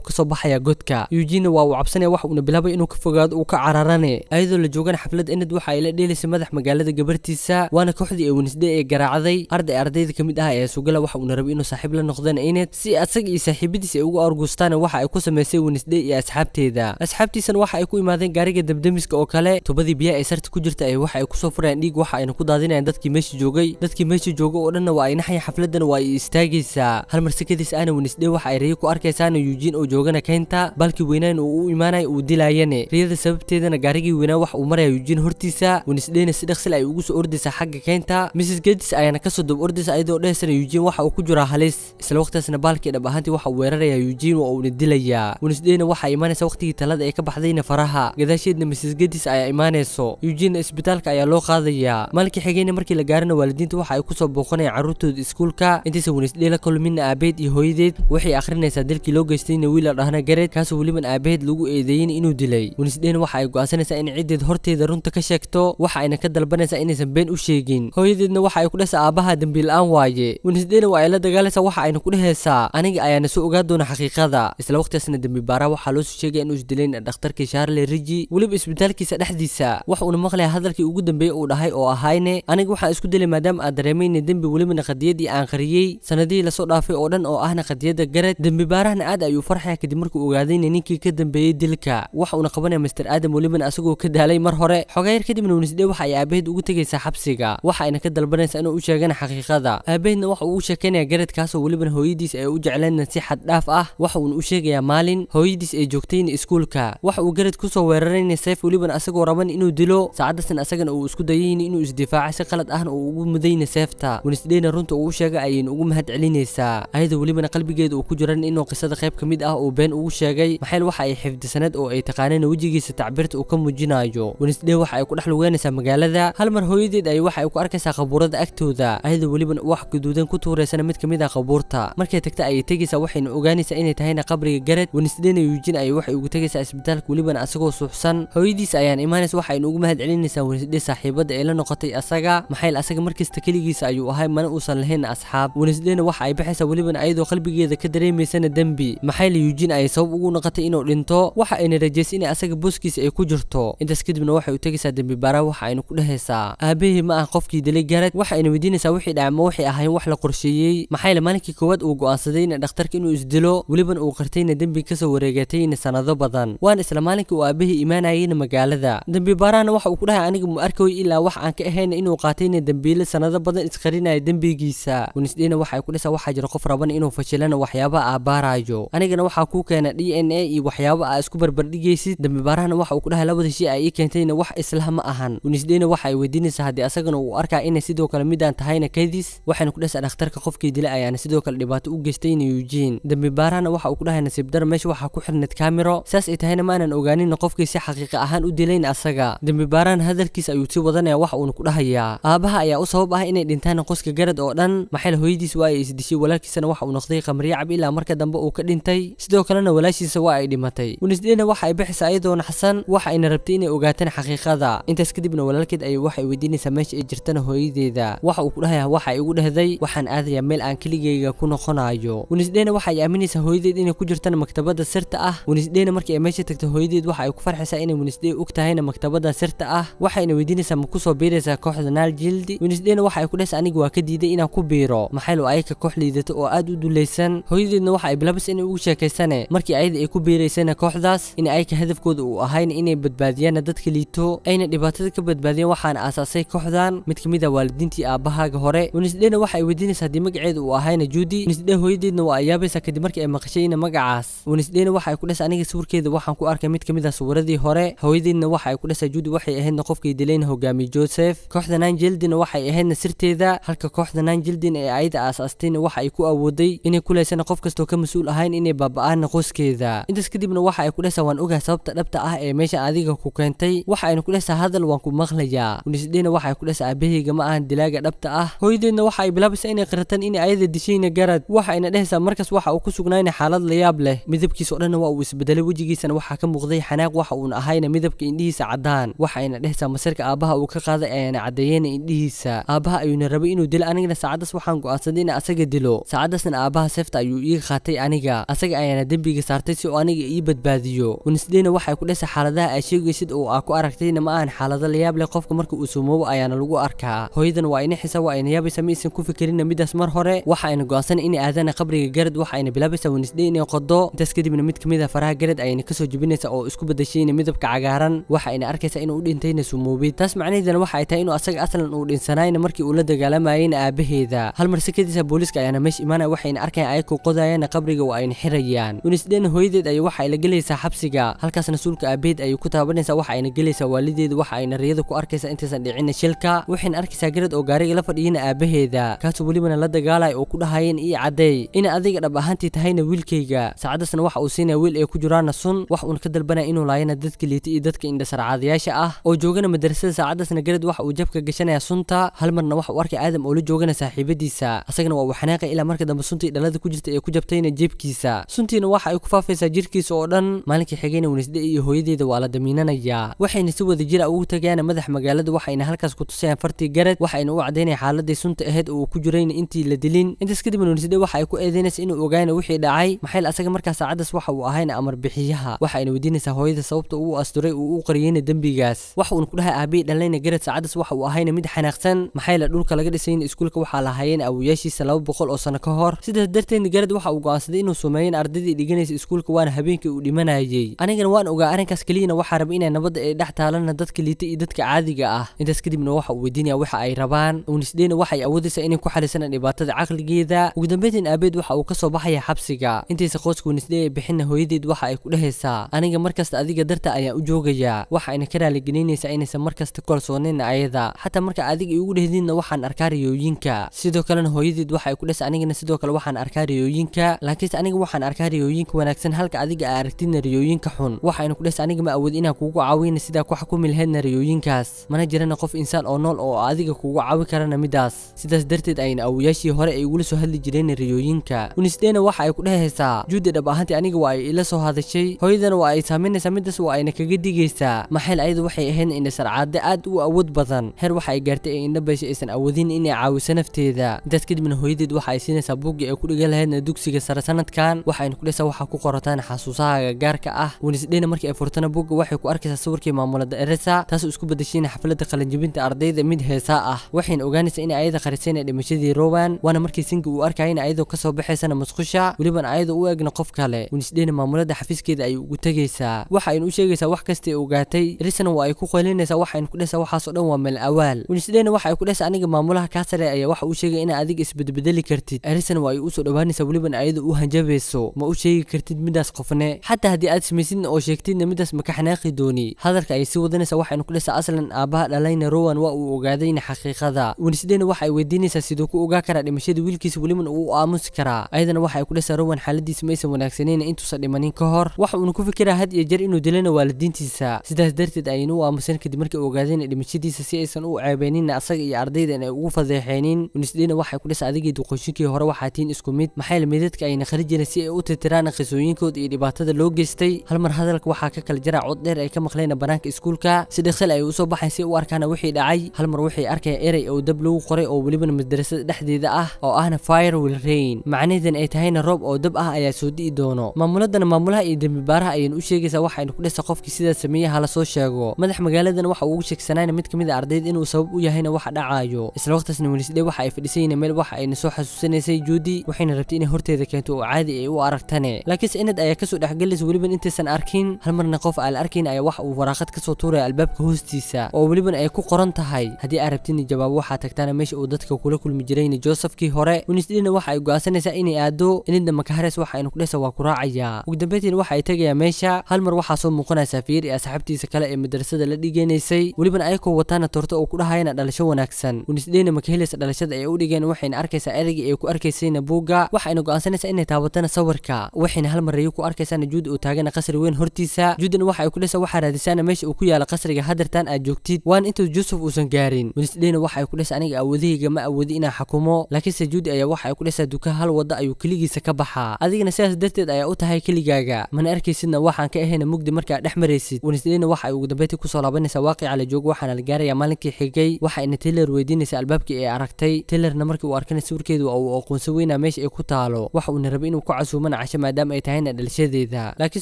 kasoo baxayaa godka eugina waa uu cabsanaya waxa uuna bilaabay inuu ka fogaado uu ka cararane ayadoo la joogana xafladda inad waxa ay la dheelaysay madax magaalada gabartiisa waana kooxdii ee ee garaacday arday ardayda ka mid ah ee sugala waxa uuna rabay inuu saaxiib la noqdeen inad si asag iyo saaxiibadiis ay ugu argustaan waxa ay ku samaysay wenisdee iyo asxaabteeda asxaabtiisana waxa ay ku imaadeen gaariga dabdemiska oo kale tubadii biyaha ee sarta ku jirta ay waxa ay kusoo furayaan dhiig waxa ayna ku daadinayaan dadkii meesha joogay dadkii meesha jooga oo dhanna waa ay naxaya xafladana waa ay istaagaysaa halmarsi kadis aana winisdhe waxa ay riyo ku arkaysaana yuujiin oo joogana keynta balkii weynayn uu u imaanaya uu dilaayane riyada sababteedana gaarigii weynaa wax uu maraya yuujiin hortiisa winisdhena si dhaqsil ay ugu soo ordaysaa xagga keynta mrs gedis ayaana kasoo dab ordaysa ayadoo dhahaysana yuujiin waxa uu ku jiraa halis isla waqtigaasna baalkii dhab ahaantii waxa uu weeraraya yuujiin waa uuna dilayaa winisdhena waxa ay imaanaysa waqtigii talada ee ka baxdayna faraha gadaasheedna mises gedis ayaa imaanayso yuujiinna isbitaalka ayaa loo qaadayaa maalinkii xigeena markii la gaarana waalidiinta waxa ay kusoo booqan noqonaya caruurtooda iskuulka intiisa wenisdheela kulmina aabaheed iyo hooyadeed waxay akhrinaysaa dilkii loo geystayna wiil la dhahna gareed kaasoo weliban aabaheed lagu eedeeyin inuu dilay wenisdheena waxa ay go'aansanaysaa in ciddeed horteeda runta ka sheegto waxa ayna ka dalbanaysaa inaysan been u sheegin hooyadeedna waxa ay ku dhehsaa aabbaha dembiila'aan waaye wenisdheena waa ay la dagaalaysaa waxa ayna ku dhehaysaa aniga ayaana soo ogaa doona xaqiiqada isla waqtigaasna dembi baara waxaa loo soo sheegaya inuu isdilayn dhakhtarkii shaarle riji weliba isbitaalkiisa dhexdiisa wax uuna maqlaya hadalkii ugu dambeeyey uu dhahay oo ahayne aniga waxaan isku dilay maadaama aad dareemayna dembi dambi welibana qadiyadii aan qariyey sanadihii lasoo dhaafay oo dhan oo ahna qadiyadda gared dembi baarahna aad ayuu farxaya ah kadib markuu ogaaday inay ninkii ka dambeeyey dilka waxa uuna qabanaya master aadam welibana asagoo ka daalay mar hore xogayar kadibna wenisdhe waxa ay aabaheed ugu tegaysaa xabsiga waxa ayna ka dalbanaysaa inuu u sheegana xaqiiqada aabaheedna waxa uu sheekaynayaa gared kaasoo welibana hooyadiis ay u jecleenna si xad dhaaf ah waxa uuna u sheegayaa maalin hooyadiis ay joogtayna iskuulka waxa uu garad kusoo weeraraynaya seef welibana asagoo raban inuu dilo saacaddaasna asagana uu isku dayayna inuu isdifaaca si qalad ahna uu ugu mudayna seefta wensdayna runta uu sheegay ayayna ugu mahad celinaysaa ayadoo welibana qalbigeeda uu ku jiran inuu qisada qayb ka mid ah uu been ugu sheegay maxayl waxa ay xifdisaneed oo ay taqaaneena wejigiisa tacbiirta uu ka muujinaayo wensday waxa ay ku dhex lugeynaysaa magaalada hal mar hooyadeed ayay waxa ay ku arkaysaa qabuurada agtooda ayadoo welibana wax guduudan ku tuuraysana mid ka mid ah qabuurta markay tagta ayay tegaysaa waxayna ogaanaysaa inay tahayna qabriga garad wensdayna yuujin ayay waxay ugu tegaysaa isbitaalka welibana asagoo suuxsan hooyadiisa ayaan imaanaysa waxa ayna ugu mahad celinaysaa wensday saaxiibada ee la noqotay asaga maxayl asaga markasta keligiisa ayuu ahay mana uusan lahayn asxaab wensdayna waxa ay baxaysaa welibana ayadoo qalbigeeda ka dareemaysana dembi maxayle la yuujin ay sabab ugu noqotay inuu dhinto waxa ayna rajaysay inay asaga booskiisa ay ku jirto intaas kadibna waxay u tegaysaa dembi baaraa waxa aynu ku dhahaysaa aabahey ma ah qofkii dilay garad waxa ayna weydiinaysaa wixii dhaca ma waxay ahayn wax la qorsheeyey maxayle maalinkii koowaad uu go'aansaday ina dhakhtarka inuu isdilo welibana uu qartayna dembi kasoo wareegatayna sannado badan waana isla maalinkii uu aabahii imaanayayna magaalada dembi baaraana waxa uu ku dhahay aniga mu arkaway ilaa wax aan ka ahayna inuu qaatayna dembiile sannado badan isqarin weydiinaya dembigiisa winsdayna waxay ku dhisa waxaa jira qof raban inuu fashilana waxyaaba aa baarayo anigana waxaa kuu keena d n a iyo waxyaaba aa isku barbardhigaysid dambibaarahana waxa uu ku dhahay labada shay aa ii keentayna wax islah ma ahan winsdayna waxa ay weydiinaysaa haddii asagana uu arkaa inay sidoo kale midaan tahayna kadis waxayna ku dhisa dhakhtarka qofkii dila ayaana sidoo kale dhibaato u geystayna yujiin dembibaarahana waxa uu ku dhahay nasiib dar meesha waxaa ku xirnad kaamiro saas ay tahayna maanan ogaanin qofkii si xaqiiqa ahaan u dilayn asaga baarahana hadalkiisa ayuu sii wadanaya wax uuna ku dhahayaa aabaha ayaa u sabab ah inay dhintaan qoska garad oo dhan maxayl hooyadiis waa ay isdishay walaalkiisana waxa uu noqday khamriyacab ilaa marka dambe uu ka dhintay sidoo kalena walaashiisa waa ay dhimatay wenisdayna waxa ay baxaysaa iyadoona xasan waxa ayna rabtay inay ogaataan xaqiiqada intaas kadibna walaalkeed ay waxay weydiinaysaa meesha ay jirtana hooyadeeda waxa uu ku dhahaya waxa ay ugu dhehday waxaan aadayaa meel aan keligeyga ku noqonaayo wenisdayna waxa ay aaminaysaa hooyadeed inay ku jirtana maktabadda sirta ah wenisdayna markii ay meesha tagtay hooyadeed waxa ay ku farxaysaa inay wenisday og tahayna maktabadda sirta ah waxayna weydiinaysaa ma kusoo biiraysaa kooxda naal jildi wenisdayna waxa ay ku dhehaysaa aniga waa ka diiday inaan ku biiro maxayl ayaka koox liidata oo aad u dulaysan hooyadeedna waxa ay bilabas inay ugu sheekaysane markii ayada ay ku biiraysana kooxdaas in ayaka hadafkooda uu ahayn inay badbaadiyaanna dadka liito ayna dhibaatada ka badbaadiyeen waxaana aasaasay kooxdan mid ka mid ah waalidiintii aabbahaaga hore unisdhena waxa ay weydiinaysa haddii magaceeda uu ahayna juudi unisdhe hooyadeedna waa ay yaabaysaa kadib markii ay maqashay ina magacaas unisdhena waxa ay ku dhasay aniga sawirkeeda waxaan ku arkay mid ka mid ah sawirradii hore hooyadeedna waxa ay ku dhasay juudi waxay ahaydna qofkii dilayna hogaamiye joseph kooxdan angeldina waxay ahaydna sirteeda marka kooxda nanjildin ee ayada aasaastayna waxa ay ku awooday inay kulaysana qof kastoo ka mas-uul ahayn inay baaba'aana aanna qoyskeeda intaas kadibna waxa ay ku kudhehsaa waan ogaha sababta dhabta ah ee meesha adiga ku keentay waxa ku kudhehsaa hadal waan ku maqlayaa unisdhena waxa ay ku kudhehsaa aabaheyga ma ahan dilaaga dhabta ah hooyadeedna waxa ay bilaabaysaa inay qiratan inay ayada dishayna garad waxa ayna dhehaysaa markaas waxa uu ku sugnaayna xaalad layaab leh midabkiisa oo dhanna waa uu isbedelay wejigiisana waxaa ka muuqday xanaaq waxa uuna ahayna midabka indhihiisa caddaan waxa ayna dhehaysaa masirka aabbaha uu ka qaaday ayaana caddeeyeena indhihiisa aabbaha ayuuna rabay inuu inuu dilo anigana saacaddaas waxaan go'aansaday in asaga dilo saacaddaasna aabbaha seefta ayuu iiga qaatay aniga asaga ayaana dembiga saartay si oo aniga ii badbaadiyo winsdayna waxay ku dhasay xaaladaha ay sheegaysid oo aa ku aragtayna ma ahan xaalado layaab leh qofka marka uu suumoobo ayaana lagu arkaa hooyadan waa ina xisa waa ayna yaabaysa ma aysan ku fikerinna midaas mar hore waxa ayna go'aansan inay aadaana qabriga garad waxa ayna bilaabaysaa winsday inay qodo intaas kadibna mid ka mid a ah faraha garad ayayna kasoo jubinaysa oo isku badashayna midabka cagaaran waxa ayna arkaysaa inuu u dhintayna suumoobid taas macnaheedana waxa ay tahay inuu asaga aslan uu dhinsanaayna markii uu la dagaalamayay waayeen aabaheeda hal marsikadiisa booliiska ayaana meesha imaanaya waxayna arkayaan ay ku qodayaan qabriga oo ayna xirayaan unisdheena hooyadeed ayay waxa ayla gelaysaa xabsiga halkaasna suulka aabaheed ayay ku taabanaysaa waxa ayna gelaysaa waalideeda waxa ayna riyada ku arkaysaa intaysan dhicina shilka waxayna arkaysaa garad oo gaariga la fadhiyana aabaheeda kaasoo welibana la dagaalaya oo ku dhahayeen ii cadday ina adiga dhab ahaantii tahayna wiilkayga saacadasna waxa uu siinaya wiil ee ku jiraana sun wax uuna ka dalbanaya inuu laayana dadka liita iyo dadka indhasarcaadayaasha ah oo joogana madarasada saacadasna garad waxa uu jabka gashanaya sunta hal marna waxa uu arkay aadam oo la joogana saaxiibadiisa asagana waa waxanaaqay ilaa marka dambe suntii dhalada ku jirta ee ku jabtayna jeebkiisa suntiina waxa ay ku faafaysaa jirkiisa oo dhan maalinkii xigeyna wenisde iyo hooyadeeda waa la damiinanayaa waxayna si wada jira ah ugu tagayaana madax magaalada waxayna halkaas ku tusayaan fartii garad waxayna u cadaynaya xaaladii sunta ahayd oo uu ku jirayna intii la dilin intaas kadibna wenisde waxa ay ku eedeynaysa inuu ogaana wixii dhacay maxayl asaga markaas saacaddaas waxa uu ahayna amar bixiyaha waxayna weydiinaysaa hooyada sababta uu asturay uu u qariyeyna dembigaas waxa uuna ku dhahay aabihii dhalayna garad saacaddaas waxa uu ahayna mid xanaaqsan maxayla dhulka laga dhis sinayn iskuulka waxaa la awoyaashiisa laba boqol oo sano ka hor sidaas darteedna garad waxa uu go'aansaday inuu sumeeyin ardaydii dhiganaysa iskuulka waana habeenkii uu dhimanayay anigana waan ogaa arrinkaas keliyana waxaa raba inay nabadda ay dhex taalanna dadka liita iyo dadka caadiga ah intaas kadibna waxa uu weydiinaya waxa ay rabaan unisdeyna waxa ay awoodaysaa inay ku xalisana dhibaatada caqligeeda ugu dambeyntiin aabeed waxa uu ka soo baxaya xabsiga intaysa qoyska unisdey ay bixinna hooyadeed waxa ay ku dhehaysaa aniga markasta adiga darta ayaan u joogayaa waxa ayna ka raaligelinaysaa inaysan markasta kalsoonayna ayada xataa marka adiga iigu dhehdiinna waxaan arkaa riyooyinka sidoo kalena hooyadiid waxay ku dhes anigana sidoo kale waxaan arkaa riyooyinka laakiinse aniga waxaan arkaa riyooyinka wanaagsan halka adiga aa aragtidna riyooyinka xun waxaynu ku dhes aniga ma awood inaan kugu caawina sidaa ku xukumi lahaydna riyooyinkaas mana jirana qof insaan oo nool oo adiga kugu caawi karana middaas sidaas darteed ayna awoyaashii hore ay ugula soo hadli jireen riyooyinka unisdena waxa ay ku dhehaysaa juudi dhab ahantii aniga waa ay ila soo hadashay hooyadana waa ay saamaynaysaa middaas waa ayna kaga digaysaa maxayl ayada waxay ahayd indhasarcaade aad u awood badan heer waxa ay gaartay ee indhabaysha aysan awoodin in inay caawiso nafteeda intaas kadibna hooyadeed waxa ay siinaysaa buugga ay ku dhigan lahaydna dugsiga sare sanadkan waxa aynu ku dhehaysaa waxaa ku qorantaan xasuusahaaga gaarka ah wenisdayna markii ay furtana buugga waxay ku arkaysaa sawirkii maamulada eresa taasoo isku bedeshayna xafladda qalinjibinta ardayda mid heesaa ah waxayna ogaanaysaa in ayada qarisayna dhimashadii rowan waana markii singa uu arkaya in ayadoo kasoo baxaysana masqusha welibana ayadoo u egna qof kale wenisdayna maamulada xafiiskeeda ayay ugu tegaysaa waxa aynu u sheegaysaa wax kasta ay ogaatay eresana waa ay ku qelinaysaa waxa aynu ku dhehaysaa waxaasoo dhan waa meel awaal wenisdayna waxa ay ku dhehaysaa aniga maamulaha markaasare ayaa waxa uu sheegay in adiga isbedbedeli kartid arrinsan waa ay usoo dhawaanaysaa weliban ayada u hanjabayso ma u sheegi kartid middaas qofne xataa haddii aad samaysidna oo sheegtidna middaas maka xanaaqi dooni hadalka ayay sii wadanaysa waxaynu ku dhisa aslan aabaha dhalayna rowan waa uu ogaadayna xaqiiqada winisdayna waxa ay weydiinaysaa siduu ku ogaa karaa dhimashada wiilkiisa weliban uu u aamusi karaa ayadana waxa ay ku dhisa rowan xaaladiisa ma aysan wanaagsanayna intuusan dhimanin ka hor waxa uuna ku fikiraa had iyo jeer inuu dilana waalidiintiisa sidaas darteed ayayna u aamusan kadib markii uu ogaadayna dhimashadiisa si aysan u ceebeynina asaga iyo ardayda inay ugu fadeexeenin unisdina waxay ku dhis adigii duqooshinkii hore waxaa tiin isku mid maxay lamidadka ayna khari si ay u titiraan qisooyinkood iyo dhibaatada loo geystay hal mar hadalka waxaa ka kala jira cod dheer ay ka maqleen bannaanka iskuulka si dhaksal ay usoo baxayn si u arkaana wixii dhacay hal mar waxay arkaya erey oo dab lagu qoray oo welibana madrasada dhexdeeda ah oo ahna fire will rain macnaheedan ay tahayna roob oo dab ah ayaa soo di'i doono maamuladana maamulaha iyo dembibaaraha baaraha u sheegaysaa waxayna ku dhisa qofkii sidaa sameeyaha hala soo sheego madax magaaladana waxa ugu sheegsanayna mid ka mid a ah ardayda inuu sabab u yahayna waxa dhacaayo isla waqti markaasna wensday waxa ay fadhisayeen meel waxa ayna soo xasuusinaysay juudi waxayna rabtay inay horteeda keento oo caadi ay u aragtane laakiinse inad ayaa kasoo dhexgelaysa weliban intaysan arkin hal marna qof aan la arkayn ayaa waxa uu waraaqad kasoo tuuraya albaabka hoostiisa oo weliban ay ku qoran tahay haddii aa rabtini jawaabo waxaa tagtaana meesha uu dadka kula kulmi jirayna josefkii hore wensdayna waxa ay go'aansanaysaa inay aado inidna makahares waxa aynu kudhesa waa ku raacayaa ugu dambeyntiina waxa ay tegayaa meesha hal mar waxaa soo muuqanaysaa fiir ee asxaabtiisa kale ee madrasada la dhiganaysay weliban ayakoo wataana torto oo ku dhahayana dhalasho wanaagsan wensdayna sawirka hilisa dhalashada ay u dhigeen waxayna arkaysaa adeygii ay ku arkaysayna buugga waxayna go'aansanaysaa inay taabatana sawirka waxayna hal mar mareeyo ku arkaysaana juud uu taagana qasri weyn hortiisa juudna waxa ay ku dhisa waxaa raadisaana meesha uu ku yaala qasriga hadartan aad joogtid waana intuu yuusuf uusan gaarin winsdayna waxa ay ku dhisa aniga awoodahayga ma awoodi inaan xakumo laakiinse juudi ayaa waxa ay ku dhisaa duka hal wadda ayuu keligiisa ka baxaa adigana sidaas darteed ayaa u tahay keligaaga mana arkaysidna waxaan ka ahayna mugdi markaa dhex maraysid winsdayna waxa ay ugu dambeyti kusoo laabanaysaa waaqica la joogo waxaana la gaarayaa maalinkii xigay waxa ayna taylor weydiinaysaa albaabka saaxiibkii ee aragtay taylorna markii uu arkana sawirkeedu waa uu aqoonsan weynaa meesha ay ku taalo wax uuna rabay inuu ku casuumana casho maadaama ay tahayna dhalashadeeda laakiin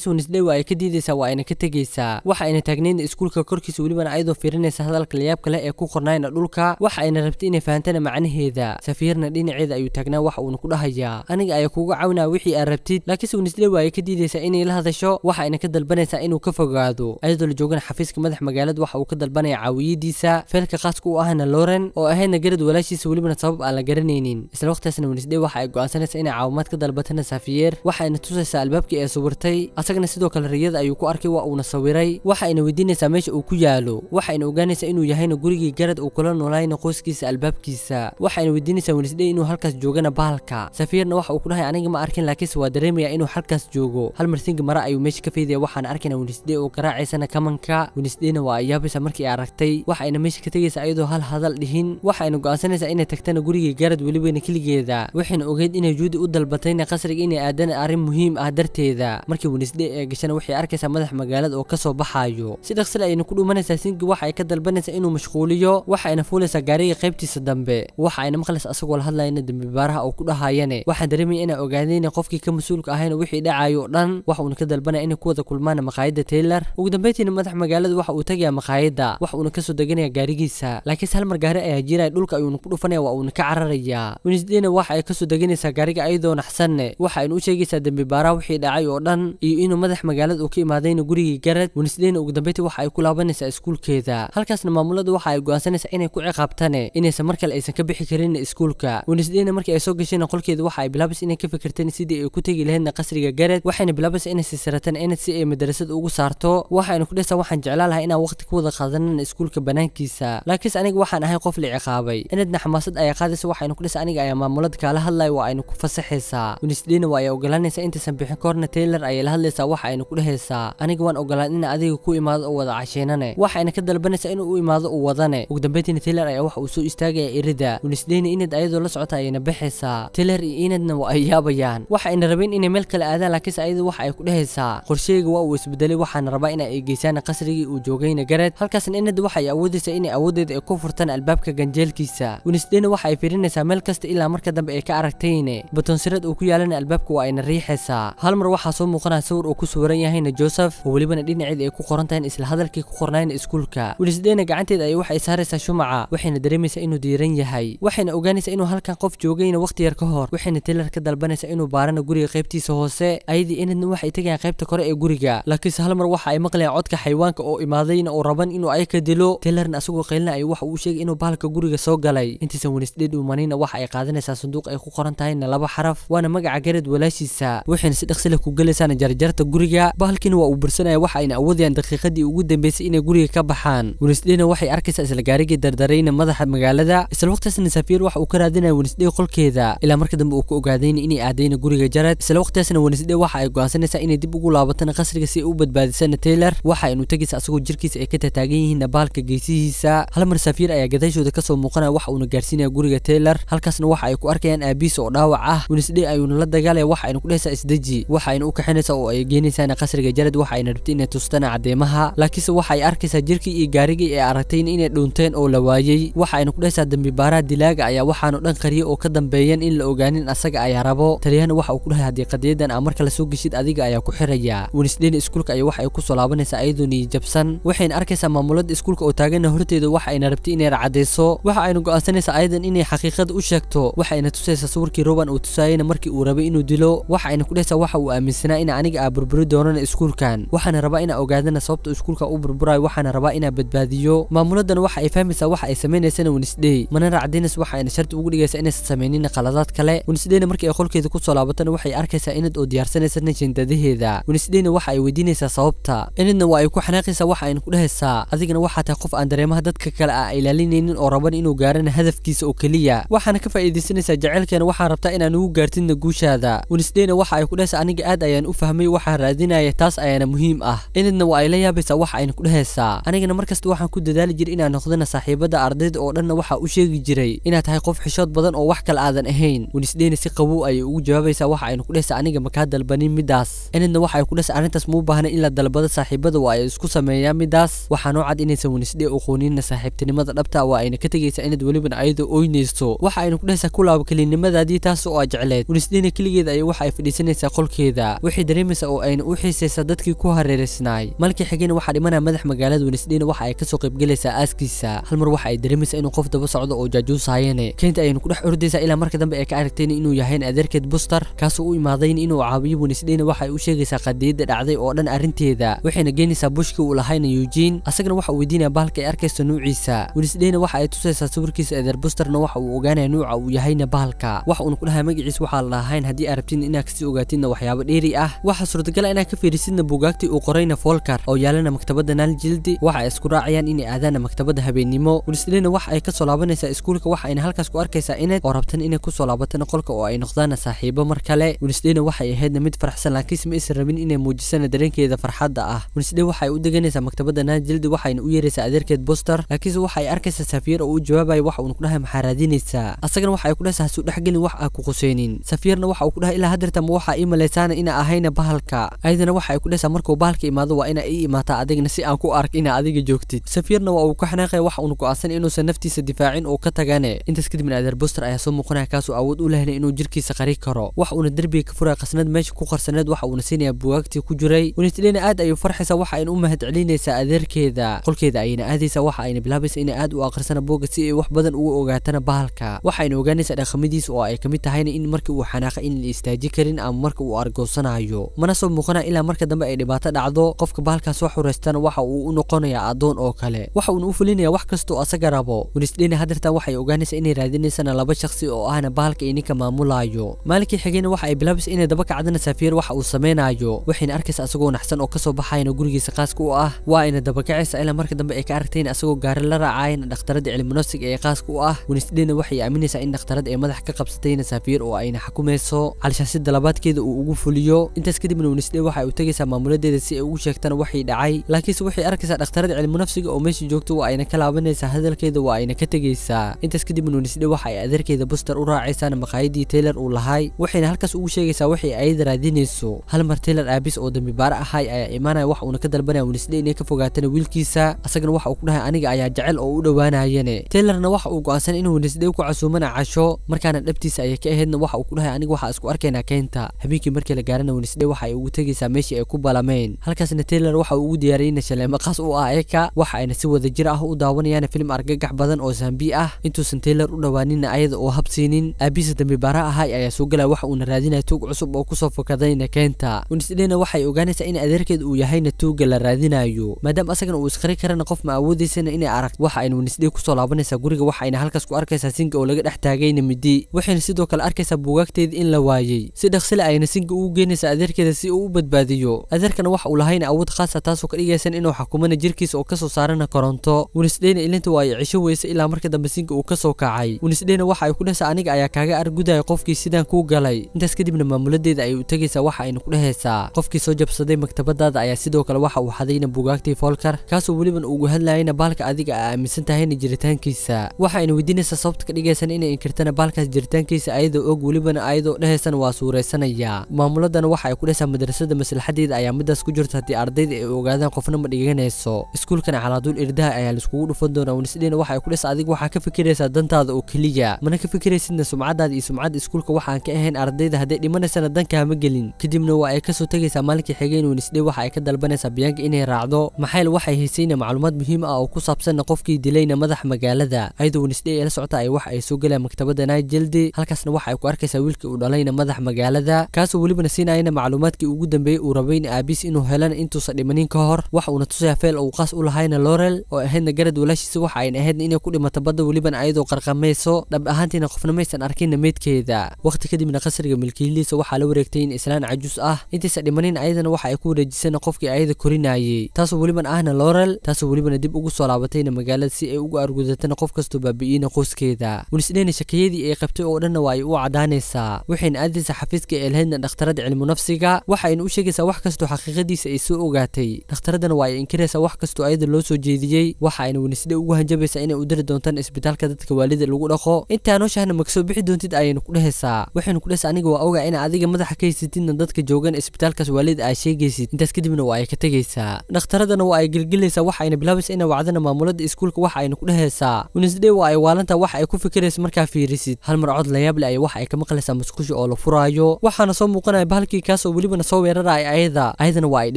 suunisdhewa ay ka diidaysaa waa ayna ka tegaysaa waxa ayna taagnaydna iskuulka korkiisa welibana ayadoo fiirinaysa hadalka layaabka leh ee ku qornaayna dhulka waxa ayna rabtay inay fahantana macnaheeda safiirna dhinaceeda ayuu taagnaa waxa uuna ku dhahayaa aniga ayaa kuuga caawinaa wixii aad rabtid laakiin suunisdhewa ay ka diidaysaa inay la hadasho waxa ayna ka dalbanaysaa inuu ka fogaado ayadoo la joogana xafiiska madax magaalada waxa uu ka dalbanaya caawiyadiisa feelka khaaska u ahna loren oo ahayna jareed walaashiisa welibana sabab aan la garanaynin isla waqtigaasna wensday waxa ay go'aansanaysa inay caawimaad ka dalbatana nasafiyeer waxa ayna tusaysaa albaabkii ee sawirtay asagana sidoo kale riyada ayuu ku arkay waa uuna sawiray waxa ayna weydiinaysaa meesha uu ku yaalo waxa ayna ogaanaysaa inuu yahayna gurigii garad uu kula noolaayna qoyskiisa albaabkiisa waxa ayna weydiinaysaa wensday inuu halkaas joogana baalka safiyerna waxa uu ku dhahay aniga ma arkin laakiinse waa dareemayaa inuu halkaas joogo hal marsingi mara ayuu meesha ka feydaya waxaana arkayna wensday oo garaacaysana kamanka wensdayna waa ayaabaysa markii ay aragtay waxa ayna meesha ka tegaysa iyadoo hal hadal dhihin waxa ayna go'aansanaysaa ah inay tagtana gurigii garad welibana keligeeda waxayna ogeyd inay juudi u dalbatayna qasriga inay aadana arrin muhiim ah darteeda markii wenisde ee gashana waxay arkaysaa madax magaalada oo kasoo baxayo si dhaqsile ayna ku dhumanaysaa sinki waxa ay ka dalbanaysaa inuu mashquuliyo waxa ayna fuulaysaa gaariga qaybtiisa dambe waxa ayna maqlaysa asagoo la hadlayna dambi baaraha oo ku dhahayane waxaan dareemaya inaan ogaadayna qofkii ka mas-uulka ahayna wixii dhacayo oo dhan waxa uuna ka dalbanaya inay ku wada kulmaana maqaayadda taylor ugu dambayntiina madax magaalada waxa uu tagaya maqaayadda waxa uuna kasoo deganaya gaarigiisa laakiinse hal mar gaari ayaa jiraya dhulka dhulka ayuuna ku dhufanaya waa uuna ka cararayaa wednesdayna waxa ay kasoo deganaysaa gaariga ayadoo naxsanne waxa ayna u sheegaysaa dembi baaraa wixii dhacay oo dhan iyo inuu madax magaalada uu ka imaadayna gurigii garad wednesdayna ugu dambeyntii waxa ay ku laabanaysaa iskuulkeeda halkaasna maamulada waxa ay go'aansanaysaa inay ku ciqaabtane inaysan mar kale aysan ka bixi karin iskuulka wednesdayna markii ay soo gashayna qolkeeda waxa ay bilaabaysa inay ka fikirteen sidii ay ku tegi lahaydna qasriga garad waxayna bilaabaysa inay sisarateen inad si ay madarasada ugu saarto waxayna ku dhehaysaa waxaan jeclaa lahaa inaan waqti ku wada qaadanana iskuulka banaankiisa laakiinse aniga waxaan ahay qof la ciqaabay inadna xamaasad ayaa qaadaysa ku kudhisa aniga ayaa maamulada kaala hadlay waa aynu ku fasaxaysaa winisdina waa ay ogolaanaysa intaysan bixin korna taylor ayay la hadlaysaa waxa aynu ku dhehaysaa aniga waan ogolaan ina adiga ku imaado oo wada cashiinane ayna ka dalbanaysaa inuu u imaado uu wadane ugu dambeyntiina taylor ayaa waxa uu soo istaagaya erida winisdina inad ayadoo la socota ayayna baxaysaa taylor iyo inadna waa ay yaabayaan ayna rabeen inay meel kale aadaan laakiinse ayadu waxa ay ku dhehaysaa qorsheyga waa uu isbedelay waxaana rabaa in ay geysaan qasrigii uu joogayna gared halkaasna inad waxa ay awoodaysaa inay awoodeeda ay ku furtaan albaabka ganjeelkiisa dhegaysaysaa winisdeyna waxa ay fiirinaysaa meel kasta ilaa marka dambe ay ka aragtayne batonsirad uu ku yaalana albaabka waa ayna riixaysaa hal mar waxaa soo muuqanaa sawir uu ku suwaran yahayna joseph oo welibana dhinaceed ay ku qoran tahayn isla hadalkii ku qornayna iskuulka winisdeyna gacanteeda ay saaraysaa shumaca waxayna dareemaysaa inuu diiran yahay waxayna ogaanaysaa inuu halkan qof joogayna waqti yar ka hor waxayna tilar ka dalbanaysaa inuu baarana guriga qaybtiisa hoose ayadii inadna waxay tegayaan qaybta kore ee guriga laakiinse hal mar waxa ay maqlayaan codka xayawaanka oo imaadayna oo raban inuu ayaga dilo tilarna asagoo qaylina ay waxa uu sheegay inuu bahalka guriga soo galay intiisan wenisdhe dhuumanina waxa ay qaadanaysaa sanduuq ay ku qoran tahayna laba xaraf waana magaca garad walaashiisa waxayna si dhaqsi ku gelaysaana jarjarta guriga bahalkiina waa uu bursanaya waxa ayna awoodayaan daqiiqadii ugu dambeysay inay guriga ka baxaan wenisdhena waxay arkaysaa isla gaarigii dardarayna madaxa magaalada isla waqtigaasna safiir waxa uu ka raadinaya wenisdhe qolkeeda ilaa marka dambe uu ku ogaadayna inay aadayna guriga jarad isla waqtigaasna wenisdhe waxa ay go'aansanaysaa inay dib ugu laabatana qasriga si ay u badbaadisana taylor waxa aynu tegaysa asagoo jirkiisa ay ka tataagan yihiin baalka geesihiisa hal mar safiir ayaa gadaashooda kasoo muuqanaya wax uuna gaarsiinaya guriga taylor halkaasna waxa ay ku arkayaan aabiis oo dhaawac ah winisdhe ayuuna la dagaalaya waxa ayna ku dhahaysaa isdeji waxa ayna u kaxinaysaa oo ay geenaysaana qasriga jared waxa ayna rabtay inay tustana cadeymaha laakiinse waxa ay arkaysaa jirkii iyo gaarigii ee aragtayn inay dhuunteen oo la waayey waxa ayna ku dhehaysaa dambi baaraha dilaaga ayaa waxaanu dhan qariyay oo ka dambeeyeen in la ogaanin asaga ayaa rabo taliyahana waxa uu ku dhahay haddii qadiyadan aa marka lasoo geshid adiga ayaa ku xiraya winisdhena iskuulka ayaa waxa ay kusoo laabanaysaa ayadoo niyijabsan waxayna arkaysaa maamulada iskuulka oo taagana horteeda waxa ayna rabtay inay racadayso waxa aynu go'aansanaysaa ayadan inay xaqiiqada u sheegto waxa ayna tusaysaa sawirkii roban uu tusaayeyna markii uu rabay inuu dilo waxa ayna ku dhehaysaa waxa uu aaminsanaa inaa aniga aa burburi doonana iskuulkan waxaana rabaa inaa ogaadana sababta iskuulka u burburaayo waxaana rabaa inaa badbaadiyo maamuladan waxa ay fahmaysaa waxa ay samaynaysana winisdey mana cadinas waxa ayna sharti ugu dhigaysaa inaysan samaynin qaladaad kale winisdeyna markii ay qolkeeda ku soo laabatana waxay arkaysaa inad oo diyaarsanaysana jindadaheeda winisdeyna waxa ay weydiinaysaa sababta inadna waa ay ku xanaaqaysaa waxa ayna ku dhehaysaa adigana waxaa tahay qof aan dareemaha dadka kale ah ilaalinaynin oo raban inuu gaarin hadafkiisa oo keliya waxaana ka faa'iidaysanaysaa jaceylkeena waxaan rabtaa inaan ugu gaartidna guushaada winisdeyna waxa ay ku dhehaysaa aniga aad ayaan u fahmay waxaan raadinaya taas ayaana muhiim ah inadna waa ay la yaabaysaa waxa ayna ku dhehaysaa anigana markasta waxaan ku dadaali jiray inaan noqdana saaxiibada ardayda oo dhanna waxaa u sheegi jiray inaad tahay qof xishood badan oo wax kale aadan ahayn winisdeyna si qabow ayay ugu jawaabaysaa waxa ayna ku dhehaysaa aniga makaa dalbanin middaas inadna waxa ay ku dhehaysaa arrintaas muu baahna in la dalbada saaxiibada waa ay isku sameeyaan middaas waxaa noo cad inaysan winisdey aqooninna saaxiibtinimada dhabta waa ayna ka tegaysaa inaad weliban ayada oynayso waxa aynu kudhahaysaa kulaaba kelinimadaadii taas oo aa jecleed wanisdhina keligeeda ayay waxa ay fadhiisanaysaa qolkeeda waxay dareemaysaa oo ayna u xiisaysaa dadkii ku hareeraysnaay malkii xigena waxaa dhimanaya madax magaalada wanisdhina waxa ay kasoo qaybgelaysaa aaskiisa hal mar waxa ay dareemaysaa inuu qof daba socdo oo jaajuusaayane keenta ayaynu dhex ordaysaa ilaa marka dambe ay ka aragteen inuu yahayn adeerkeed buster kaasoo u imaadayna inuu caawiyo wanisdhina waxa ay u sheegaysaa qadiyadda dhacday oo dhan arrinteeda waxayna geenaysaa bushkii uu lahayna eugene asagana waxa uu weydiinaya bahalka ay arkayso nuuciisa wanisdhina waxa ay tusaysaa sawirkiisa eedeer busterna waxa uu ogaanaya nuuca uu yahayna bahalka waxa uuna ku dhahay magaciis waxaa la lahayn haddii arabtiin inaad kasii ogaatidna waxyaabo dheeri ah waxaa suurtagala ah inaad ka fiirisidna buugaagtii uu qorayna folkar oo yaalana maktabadda naaljildi waxa ay isku raacayaan inay aadaana maktabadda habeennimo wilisleyna wax ay ka soo laabanaysaa iskuulka waxa ayna halkaas ku arkaysaa inayd oo rabtan inay kusoo laabatana qolka oo ay noqdaana saaxiibo mar kale wilisleyna waxay ahaydna mid faraxsan laakiinse ma aysan rabin inay muujisana dareenkeeda farxadda ah wilisley waxay u deganaysaa maktabadda naljildi waxayna u yeeraysaa adeerkeed boster laakiinse waxa ay arkaysaa safiir oo u jawaaba aabay waxa uuna kudhahay maxaa raadinaysaa asagana waxa ay kudhahaysa hasuu dhexgelin wax aa ku qusaynin safiirna waxa uu ku dhahay ilaa haddeerta ma waxaa ii malaysaana inaa ahayna bahalka ayadana waxa ay ku kudhahaysaa markuu bahalka imaado waa ina ii imaataa adigna si aan ku ark inaa adiga joogtid safiirna waa uu ka xanaaqay waxa uuna go'aansan inuusan naftiisa difaacin oo ka tagane intaas kadibna adeer boster ayaa soo muuqanaya kaasoo awood u lahayna inuu jirkiisa qari karo waxa uuna derbiga ka furaya qasnad meesha ku qarsaneed waxa uuna siinayaa bugaagtii ku jiray wenislina aad ayuu farxaysaa waxa ayna u mahad celinaysaa adeerkeeda qolkeeda ayayna aadaysaa waxa ayna bilaabaysaa inay aad u akhrisana buugga si ay wax badan uga ogaatana bahalka waxayna ogaanaysaa dhaqamadiisa oo ay kamid tahayna in markii uu xanaaqa in la istaaji karin ama marka uu argoosanayo mana soo muuqana ilaa marka dambe ay dhibaato dhacdo qofka bahalkaas wax xureystana waxa uu u noqonayaa addoon oo kale waxa uuna u fulinaya wax kastoo asaga rabo wilisdhena hadeertan waxay ogaanaysaa inay raadinaysana laba shaqsi oo ahna bahalka ininka maamulaayo maalinkii xigeyna waxa ay bilaabaysa inay daba kacdana saafiir waxa uu samaynaayo waxayna arkaysa asagoo naxsan oo kasoo baxayana gurigiisa qaaska u ah waa ayna dabakacaysa ilaa marka dambe ay ka aragtayna asagoo gaari la raacayana dhakhtaradda cilminusig ee ee qaaska u ah wenesdayna waxay aaminaysaa in dhakhtarad ee madax ka qabsatayna safiir oo ayna xukumayso calshaasida labaadkeeda uu ugu fuliyo intaas kadibna wenesday waxa u tegaysaa maamuladeeda si ay ugu sheegtana waxay dhacay laakiinse waxay arkaysaa dhakhtarad cilmu nafsiga oo meesha joogta waa ah ayna ka laabanaysaa hadalkeeda waa ayna ka tegaysaa intaas kadibna wenesday waxa ay adeerkeeda buster u raacaysaana maqaayadii taylor uu lahay waxayna halkaas ugu sheegaysaa waxay ayada raadinayso hal mar taylor aabis oo dambi baare ahay ayaa imaanaya wax uuna ka dalbanaya wenesday inay ka fogaatana wiilkiisa asagana waxa uu ku dhahay aniga ayaa jecel oo u dhowaanayane taylor marna waxa uu go'aansan inuu nisday ku casuumana casho markaana dhabtiisa ayay ka ahaydna waxa uu ku dhahay aniga waxaa isku arkaynaa keynta habeenkii markii la gaarana nisday waxa ay ugu tegaysaa meeshii ay ku balameen halkaasna taylor waxa uu ugu diyaariyey ina shaleemo khas u ah eka waxa ayna si wada jir ah u daawanayaan filim argagax badan oo zambi ah intuusan taylor u dhawaaninna ayada oo habsiinin aabiisa dambi baara ahay ayaa soo galaya waxa uuna raadinaya tuug cusub oo kusoo fakadayna keynta nisdayna waxay ogaanaysaa in adeerkeeda uu yahayna tuuga la raadinayo maadaama asagana uu isqari karana qof ma awoodiysana inay arag waxa aynu nisday kusoo laabanaysaa guri guriga waxayna halkaas ku arkaysaa sinka oo laga dhex taagayna namidi waxayna sidoo kale arkaysaa buugaagteeda in la waayey si dhaqsile ayna sinka ugu geynaysaa adeerkeeda si uu u badbaadiyo adeerkana waxa uu lahayna awood khaasa ah, taasoo ka dhigaysan inuu xakumana jirkiisa oo kasoo saarana koronto winisdheyna ilinta waa ay cisho weysa ilaa marka dambe sinka uu kasoo kacay winisdheyna waxa ay ku dhahaysaa aniga ayaa kaaga argudaya qofkii sidaan kuu galay intaas kadibna maamuladeeda ay u tegaysaa waxa ayna ku dhehaysaa qofkii soo jabsaday maktabadaada ayaa sidoo kale waxa uu xadayna buugaagtii foolkar kaasoo weliban ugu hadlayayna baalka adiga a aaminsan tahayna jiritaankiisa waxa waxaayna weydiinaysaa sababta ka dhigaysan inay inkirtana bahalkaas jiritaankiisa ayadoo og welibana ayadoo dhahaysan waa suuraysanaya maamuladana waxa ay ku dhehaysaa madrasada maslaxadeeda ayaa middaas ku jirta haddii ardayda ay ogaadaan qofna ma dhiganayso iskuulkan calaaduul irdaha ayaa laiskugu dhufan doonaa wanisdhina waxa ay ku dhehaysaa adiga waxaa ka fikiraysaa dantaada oo keliya mana ka fikiraysidna sumcaddaada iyo sumcadda iskuulka waxaan ka ahayn ardayda hadday dhimanaysana dankaama gelin kadibna waa ay kasoo tegaysaa maalinkii xigeen wenisdhe waxa ay ka dalbanaysaa biyaanka inay raacdo maxayl waxay haysayna macluumaad muhiim ah oo ku saabsanna qofkii dilayna madaxa magaalada arkaysaa ayadoo wensday ee la socota ay wax ay soo galaan maktabadda naijeldi halkaasna waxa ay ku arkaysaa wiilkii uu dhalayna madax magaalada kaasoo welibana siinayana macluumaadkii ugu dambeeyey uu rabayn aabiis inuu helana intuusan dhimanin ka hor wax uuna tusaya feel uu qaas u lahayna lorel oo ahaydna garad walaashiisa waxa ayna ahaydna inay ku dhimata badda welibana ayadoo qarqamayso dhab ahaantiina qofna maysan arkinna meydkeeda wakhti kadibna qasriga milkiiliisa waxaa la wareegtay in islaan cajuus ah intaysan dhimanin ayadana waxa ay ku wareejisana qofkii ayada korinayey taasoo welibana ahna lorel taasoo welibana dib ugu soo laabatayna magaalada si ay ugu argudatana qof kastoo baabi'iyna qoyskeeda munisneeni shakiyadii ay qabtay oo dhanna waa ay u caddaanaysaa waxayna aadaysaa xafiiska ee lahaydna dhakhtarada nafsiga waxa ayna u sheegaysaa wax kastoo xaqiiqadiisa ay soo ogaatay dhakhtaradana waa ay inkiraysaa wax kastoo ayada loo soo jeediyey waxa ayna wenisdhe ugu hanjabaysaa inay u diri doontaan isbitaalka dadka waalida lagu dhaqo intaa nooshahna magasoo bixi doontid ayaynu ku dhehaysaa waxaynu ku dhehaysaa aniga waa ogaa inaa adiga madaxa ka haysatidna dadka joogan isbitaalkaas waalida aad sheegaysid intaas kadibna waa ay ka tegaysaa dhakhtaradana waa ay gelgelaysaa waxa ayna bilaabaysaa inay wacdana maamulada iskuulka waxa ayna ku dhehaysaa wednesday waa ay waalinta wax ay ku fikiraysa markaa fiirisid hal mar cod layaable ay wax ay ka maqlaysaa musqusha oo la furaayo waxaana soo muuqanaya bahalkii kaas oo welibana soo weeraraya ayada ayadana waa ay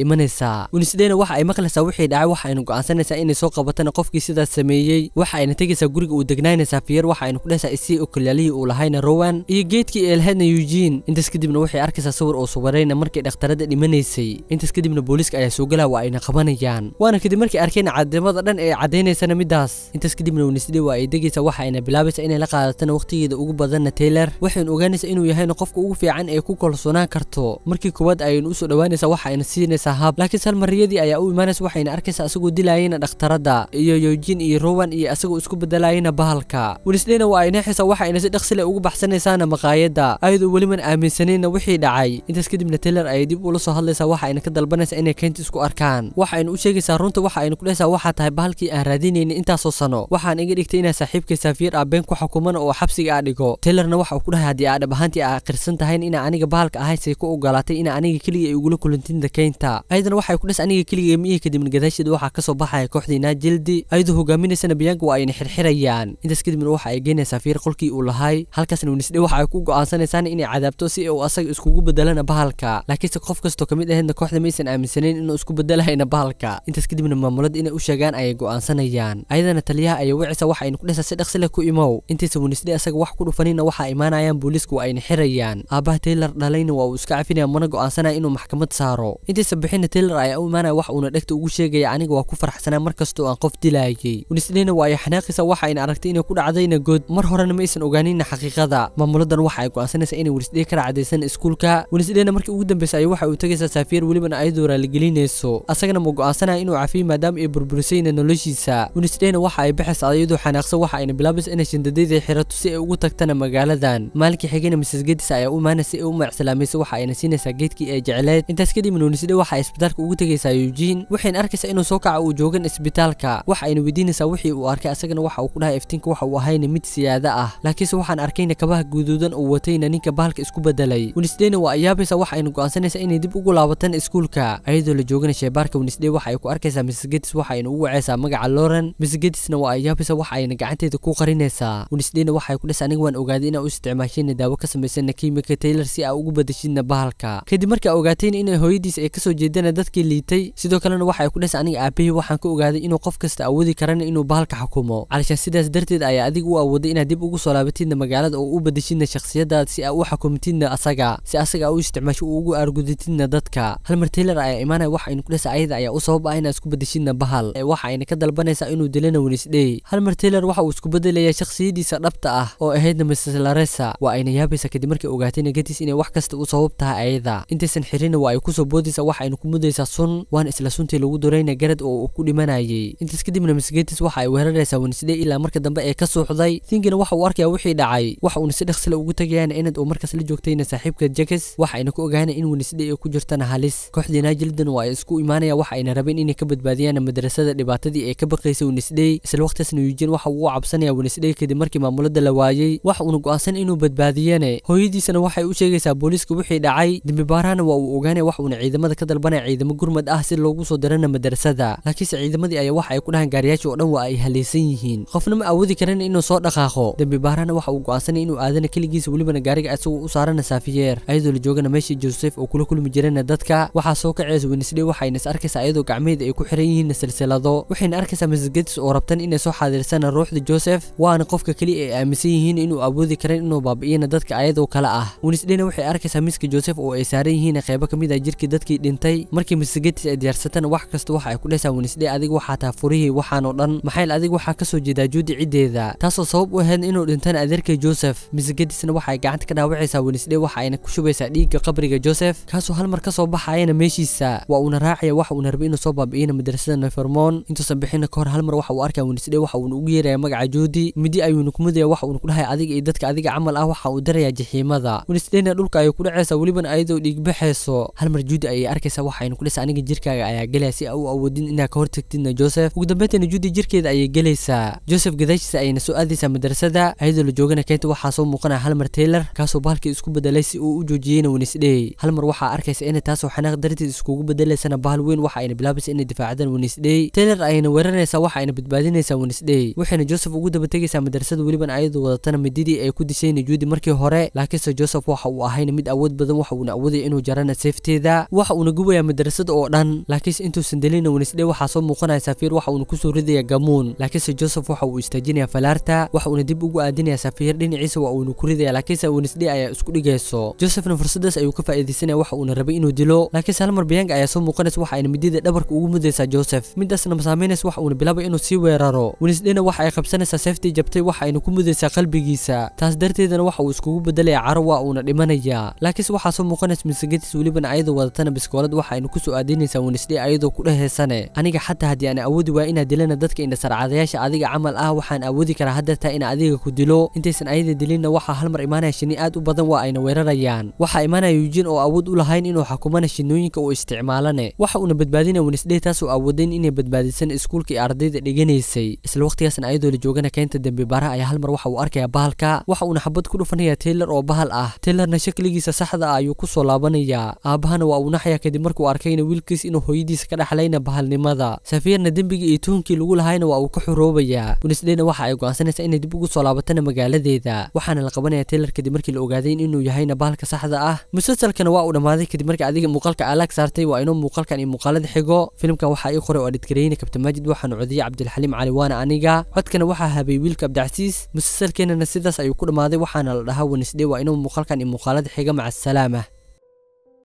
dhimanaysaa wednesdayna waxa ay maqlaysaa wixii dhacay waxa aynu go'aansanaysaa inay soo qabatana qofkii sidaas sameeyey waxa ayna tegaysaa guriga uu degnaanaysaa fiyar waxa aynu ku dhehaysaa isii okolyaalihii uu lahayna rowan iyo geedkii ee lahaydna eugene intaas kadibna waxay arkaysaa sawir oo subarayna markii dhakhtarada dhimanaysay intaas kadibna booliiska ayaa soo galaa waa ayna qabanayaan waana kadib markay arkeen cadamada dhan ee caddaynaysana midaas intaas kadibna wednesday dhamaaday waa degaysa waxa ayna bilaabaysa inay la qaadatana wakhtigeeda ugu badanna taylor waxayna ogaanaysaa inuu yahayna qofka ugu fiican ee ku kalsoonaan karto markii koowaad ayayna usoo dhowaanaysaa waxa ayna siinaysaa hab laakiin salmariyadii ayaa u imaanaysa waxayna arkaysaa isagoo dilaayayna dhakhtarada iyo yojin iyo rowan iyo asagoo isku bedelayayna bahalka winisdheyna waa ay neexaysaa waxa ayna si dhaqsile ugu baxsanaysaana maqaayadda ayadoo weliban aaminsanayna wixii dhacay intaas kadibna taylor ayay dib ula soo hadlaysaa waxa ayna ka dalbanaysa inay keynta isku arkaan waxa ayna u sheegaysaa runta waxa aynu ku dhehaysaa waxaa tahay bahalkii aan raadinayna intaasoo sano waxaan iga dhig sheegtay inay saaxiibkay saafiyer aabeen ku xukuman oo xabsiga aa dhigo taylerna waxa uu ku dhahay haddii aadhab ahaantii aa akhirsan tahayn ina aniga bahalka ahayn ahaysay ku ogolaatay ina aniga keligii ay ugula kulantin dakaynta aydan waxay ku dhas aniga keligii miyihii kadibna gadaasheeda waxaa ka soo baxaya kooxdii naajildi ayadoo hogaaminaysana biyaanka waa ayna xirxirayaan intaas kadibna waxa ay geenaya saafiyer qolkii uu lahay halkaasna winisdhe waxa ay ku go'aansanaysaana inay cadaabto si uu asaga iskugu bedelana bahalka laakiinse qof kasto ka mid aheedna kooxda maysan aaminsanayn inuu isku bedelahayna bahalka intaas kadibna maamulad inay u sheegaan ayay go'aansanayaan ayadana taliyaha ayaa wicisa waxaynu kudhisa si dhaqsile ku imow intiisa winisday asaga wax ku dhufanina waxaa imaanayaan booliisku waa ayna xirayaan aabaha taylar dhalayna waa uu iska cafinaya mana go'aansanaya inuu maxkamad saaro intiisa bixina taylar ayaa u imaanaya wax uuna dhegta ugu sheegaya aniga waa ku farxsanaa markastoo aan qof dilaayay winisdayna waa ay xanaaqisa waxa ayna aragtay inay ku dhacdayna god mar horena ma aysan ogaaninna xaqiiqada maamuladan waxa ay go'aansanaysa inay winisday ka racdaysan iskuulka winisdayna markii ugu dambeysa ayuu waxa u tegaysaa saafiyar welibana ayadoo raaligelinayso asagana ma go'aansanaya inuu cafiyay maadaama ay burburisayna noloshiisa winisdayna waxa ay baxaysa ayadoo xanaaqsan waxa ayna bilaabas inay shandadadii xirato si ay ugu tagtana magaaladan maalinkii xigayna mises gedis ayaa u imaana si ay u maacsalaamaysa waxa ayna siinaysaa geedkii ee jecleed intaas kadib nuunisidhe waxa ay isbitaalka ugu tegaysaa yujiin waxayna arkaysaa inuu soo kaca uu joogan isbitaalka waxa ayna weydiinaysaa wixii uu arkay asagana waxa uu ku dhahay iftiinka waxa uu ahayna mid siyaada ah laakiinse waxaan arkayna kabaha guduudan uu watayna ninka bahalka isku bedelay winisdeyna waa ayaabaysa waxa ayna go'aansanaysaa inay dib ugu laabataan iskuulka ayadoo la joogana sheebaarka winisdey waxa ay ku arkaysaa mises gedis waxa ayna ugu wacaysaa magaca loren misis gedisna waa ayaabaysa waxa ayna gacanteeda ku qarinaysaa winisdhina waxay kudhes aniga waan ogaaday inaa u isticmaashayna daawo ka samaysana kimika taylor si aa ugu badashidna bahalka kadib markaa ogaatayna inay hooyadiis ay kasoo jeedana dadkii liitay sidoo kalena waxay kudhes aniga aabahii waxaan ka ogaaday inuu qof kasta awoodi karana inuu bahalka xukumo calashaan sidaas darteed ayaa adig u awooday inaad dib ugu soo laabatidna magaalada oo u badashidna shakhsiyadaad si aa u xukumtidna asaga si asaga aa u isticmaasho uu ugu aargudatidna dadka halmar taylor ayaa imaanaya waxa aynu kudhes ayada ayaa u sabab ah inaa isku badashidna bahal ee waxa ayna ka dalbanaysaa inuu dilana winisdhey halmar Taylor waxa uu isku bedelayay shakhsiyadiisa dhabta ah oo ahaydna Mrs Laresa waa ayna yaabaysaa kadib markay ogaatay nagadiis inay wax kasta u sabab tahay ayada intaysan xirinna waa ay kusoo boodaysa waxa ayna ku mudaysaa sun waana isla suntii lagu durayna garad oo uu ku dhimanayay intaas kadibna Mrs Gates waxa ay weeraraysaa Wednesday ilaa marka dambe ee ka suuxday Thingina waxa uu arkaya wixii dhacay waxa uuna si dhakhso ugu tagayaan inad uu markaas la joogtayna saaxiibka jakes waxa ayna ku ogaanay in Wednesday ay ku jirtana halis kooxdii Nigeldan waa ay isku imaanayaa waxa ayna rabeen inay ka badbaadiyaan madrasada dhibaatadii ay ka baqaysay Wednesday isla waqtigaasna laakiin waxa ugu cabsanaya wednesday kadib markii maamulada la waayey wax uuna go'aansan inuu badbaadiyeene hooyadiisana waxay u sheegaysaa booliiska wixii dhacay dembibaarahana waa uu ogaanaya wax uuna ciidamada ka dalbanaya ciidamo gurmad ah si loogu soo dirana madarasada laakiinse ciidamadii ayaa waxa ay ku dhahaan gaariyaashii oo dhan waa ay halaysan yihiin qofna ma awoodi karan inuu soo dhaqaaqo dembibaarahana waxa uu go'aansanaya inuu aadana keligiisa welibana gaariga isagoo u saarana saafiyeer ayadoo la joogana meeshii joosef oo kula kulmi jirana dadka waxaa soo kacaysa wednesday waxayna is arkaysaa iyadoo gacmaheeda ay ku xiran yihiin silsilado waxayna arkaysaa masgadis oo rabtan inay soo xaadirsan inkastana ruuxda joseph waana qofka keliya ay aaminsan yihiin inuu awoodi karan inuu baabi'iyana dadka ayadoo kale ah winisdhena waxay arkaysaa miska joseph oo ay saaran yihiin qaybo ka mid ah jirkii dadkii dhintay markii misgetiis ay diyaarsatana wax kasta waxa ay ku dhehsaa winisdhe adiga waxaa taha furihii waxaanoo dhan maxayl adiga waxaa kasoo jeedaa juudi ciddeeda taasoo sabab u ahayd inuu dhintana adeerkay joseph misgetisna waxa ay gacanta ka dhaawacaysaa winisdhe waxa ayna ku shubaysaa dhiigga qabriga joseph kaasoo halmar mar kasoo baxayana meeshiisa waa uuna raacaya waxa uuna rabay inuu soo baabi'iyana madrasada nefermon intuusan bixina kahor hal mar waxa uu arkaya winisdhe waxa uuna ugu ugu yeeraya magaca juudi midi ayuuna kumidaya wax uuna ku dhahay adiga iyo dadka adiga camal ah waxa uu darayaa jaxiimada winsdena dhulka ayay ku dhacaysaa welibana ayadoo dhiigbaxayso hal mar juudi ayay arkaysaa waxa ayna ku dhesa aniga jirkaaga ayaa gelaya si aa u awoodin inaa ka hortagtidna joseph ugu dambeyntana juudi jirkeeda ayay gelaysaa joseph gadaashiisa ayayna soo aadaysaa madrasada ayadoo la joogana keenta waxaa soo muuqanaya hal mar taylor kaasoo bahalkii isku bedelay si uu u joojiyeyna winisdhey hal mar waxaa arkaysa inay taasoo xanaaq dartiis iskugu bedelaysana bahal weyn waxa ayna bilaabaysa inay difaacdaan winisdhey taylor ayayna weeraraysaa waxa ayna badbaadinaysaa winisdhey waxayna joseph ugu dabategaysaa madarasada weliban ayadoo wadatana midadii ay ku disayna juudi markii hore laakiinse joseph waxa uu ahayna mid awood badan waxa uuna awoodaya inuu jarana seefteeda waxa uuna gubayaa madarasada oo dhan laakiinse intuusan delina wenisdhe waxaa soo muuqanaya safiir waxa uuna kusoo ridaya gamuun laakiinse joseph waxa uu istaajinayaa falaarta waxa uuna dib ugu aadinayaa safiir dhinaciisa waa uuna ku ridaya laakiinse wenisdhe ayaa isku dhigayso josephna fursadaas ayuu ka faa'iidaysanaya waxa uuna rabay inuu dilo laakiinse halmar biyanga ayaa soo muuqanaysa waxa ayna midada dhabarka ugu mudaysaa joseph midaasna masaameynaysa waxa uuna bilaabay inuu sii weeraro wenisdhena wax ay qabsanaysaa seeftii jabtay wax ayna ku mudaysaa qalbigiisa taas darteedana waxa uu iskugu bedelaya caro waa uuna dhimanayaa laakiinse waxaa soo muuqanaysa misigadiis welibana ayadoo wadatana biskoolad waxa aynu ku soo aadaynaysaa wanisdhi ayadoo ku dhehaysane aniga xataa haddii aan awoodi waa inaad dilana dadka indhasarcadayaasha adiga camal ah waxaan awoodi karaa haddeertaa in adiga ku dilo intaysan ayada dilinna waxaa halmar imaanaya shinni aad u badan waa ayna weerarayaan waxaa imaanaya yujiin oo awood u lahayn inuu xukumana shinooyinka uu isticmaalane waxa uuna badbaadinaya wanisdhee taasoo awoodayn inay badbaadisan iskuulkii ardayda dhiganaysay isla waqtigaas xilligaasna ayadoo la joogana keynta dembi baaraha ayaa halmar waxa uu arkayaa bahalka waxa uuna xabad ku dhufanayaa taylar oo bahal ah taylarna shakligiisa saxda ah ayuu ku soo laabanayaa aabahana waa uu naxayaa kadib markuu arkayna wiilkiis inuu hooyadiisa ka dhexlayna bahalnimada safiirna dembiga iyo tuhunkii lagu lahayna waa uu ka xoroobayaa unisdheyna waxa ay go'aansanaysaa inay dib ugu soo laabatana magaaladeeda waxaana la qabanayaa taylar kadib markii la ogaaday inuu yahayna bahalka saxda ah musalsalkana waa uu dhammaaday kadib markii adiga muuqaalka alaag saartay waa inuu muuqaalkan iyo muuqaalada xigo filimkan waxaa ii qoray oo adhidgareyna maajid waxaanu codiyey cabdilxaliim cali waana aniga codkana waxaa habay wiilka abdicasiis musalsalkeenana sidaas ayuu ku dhammaaday waxaana la dhahaa wanisdhe waa inuu muuqaalkan iyo muuqaalada xiga maca asalaamah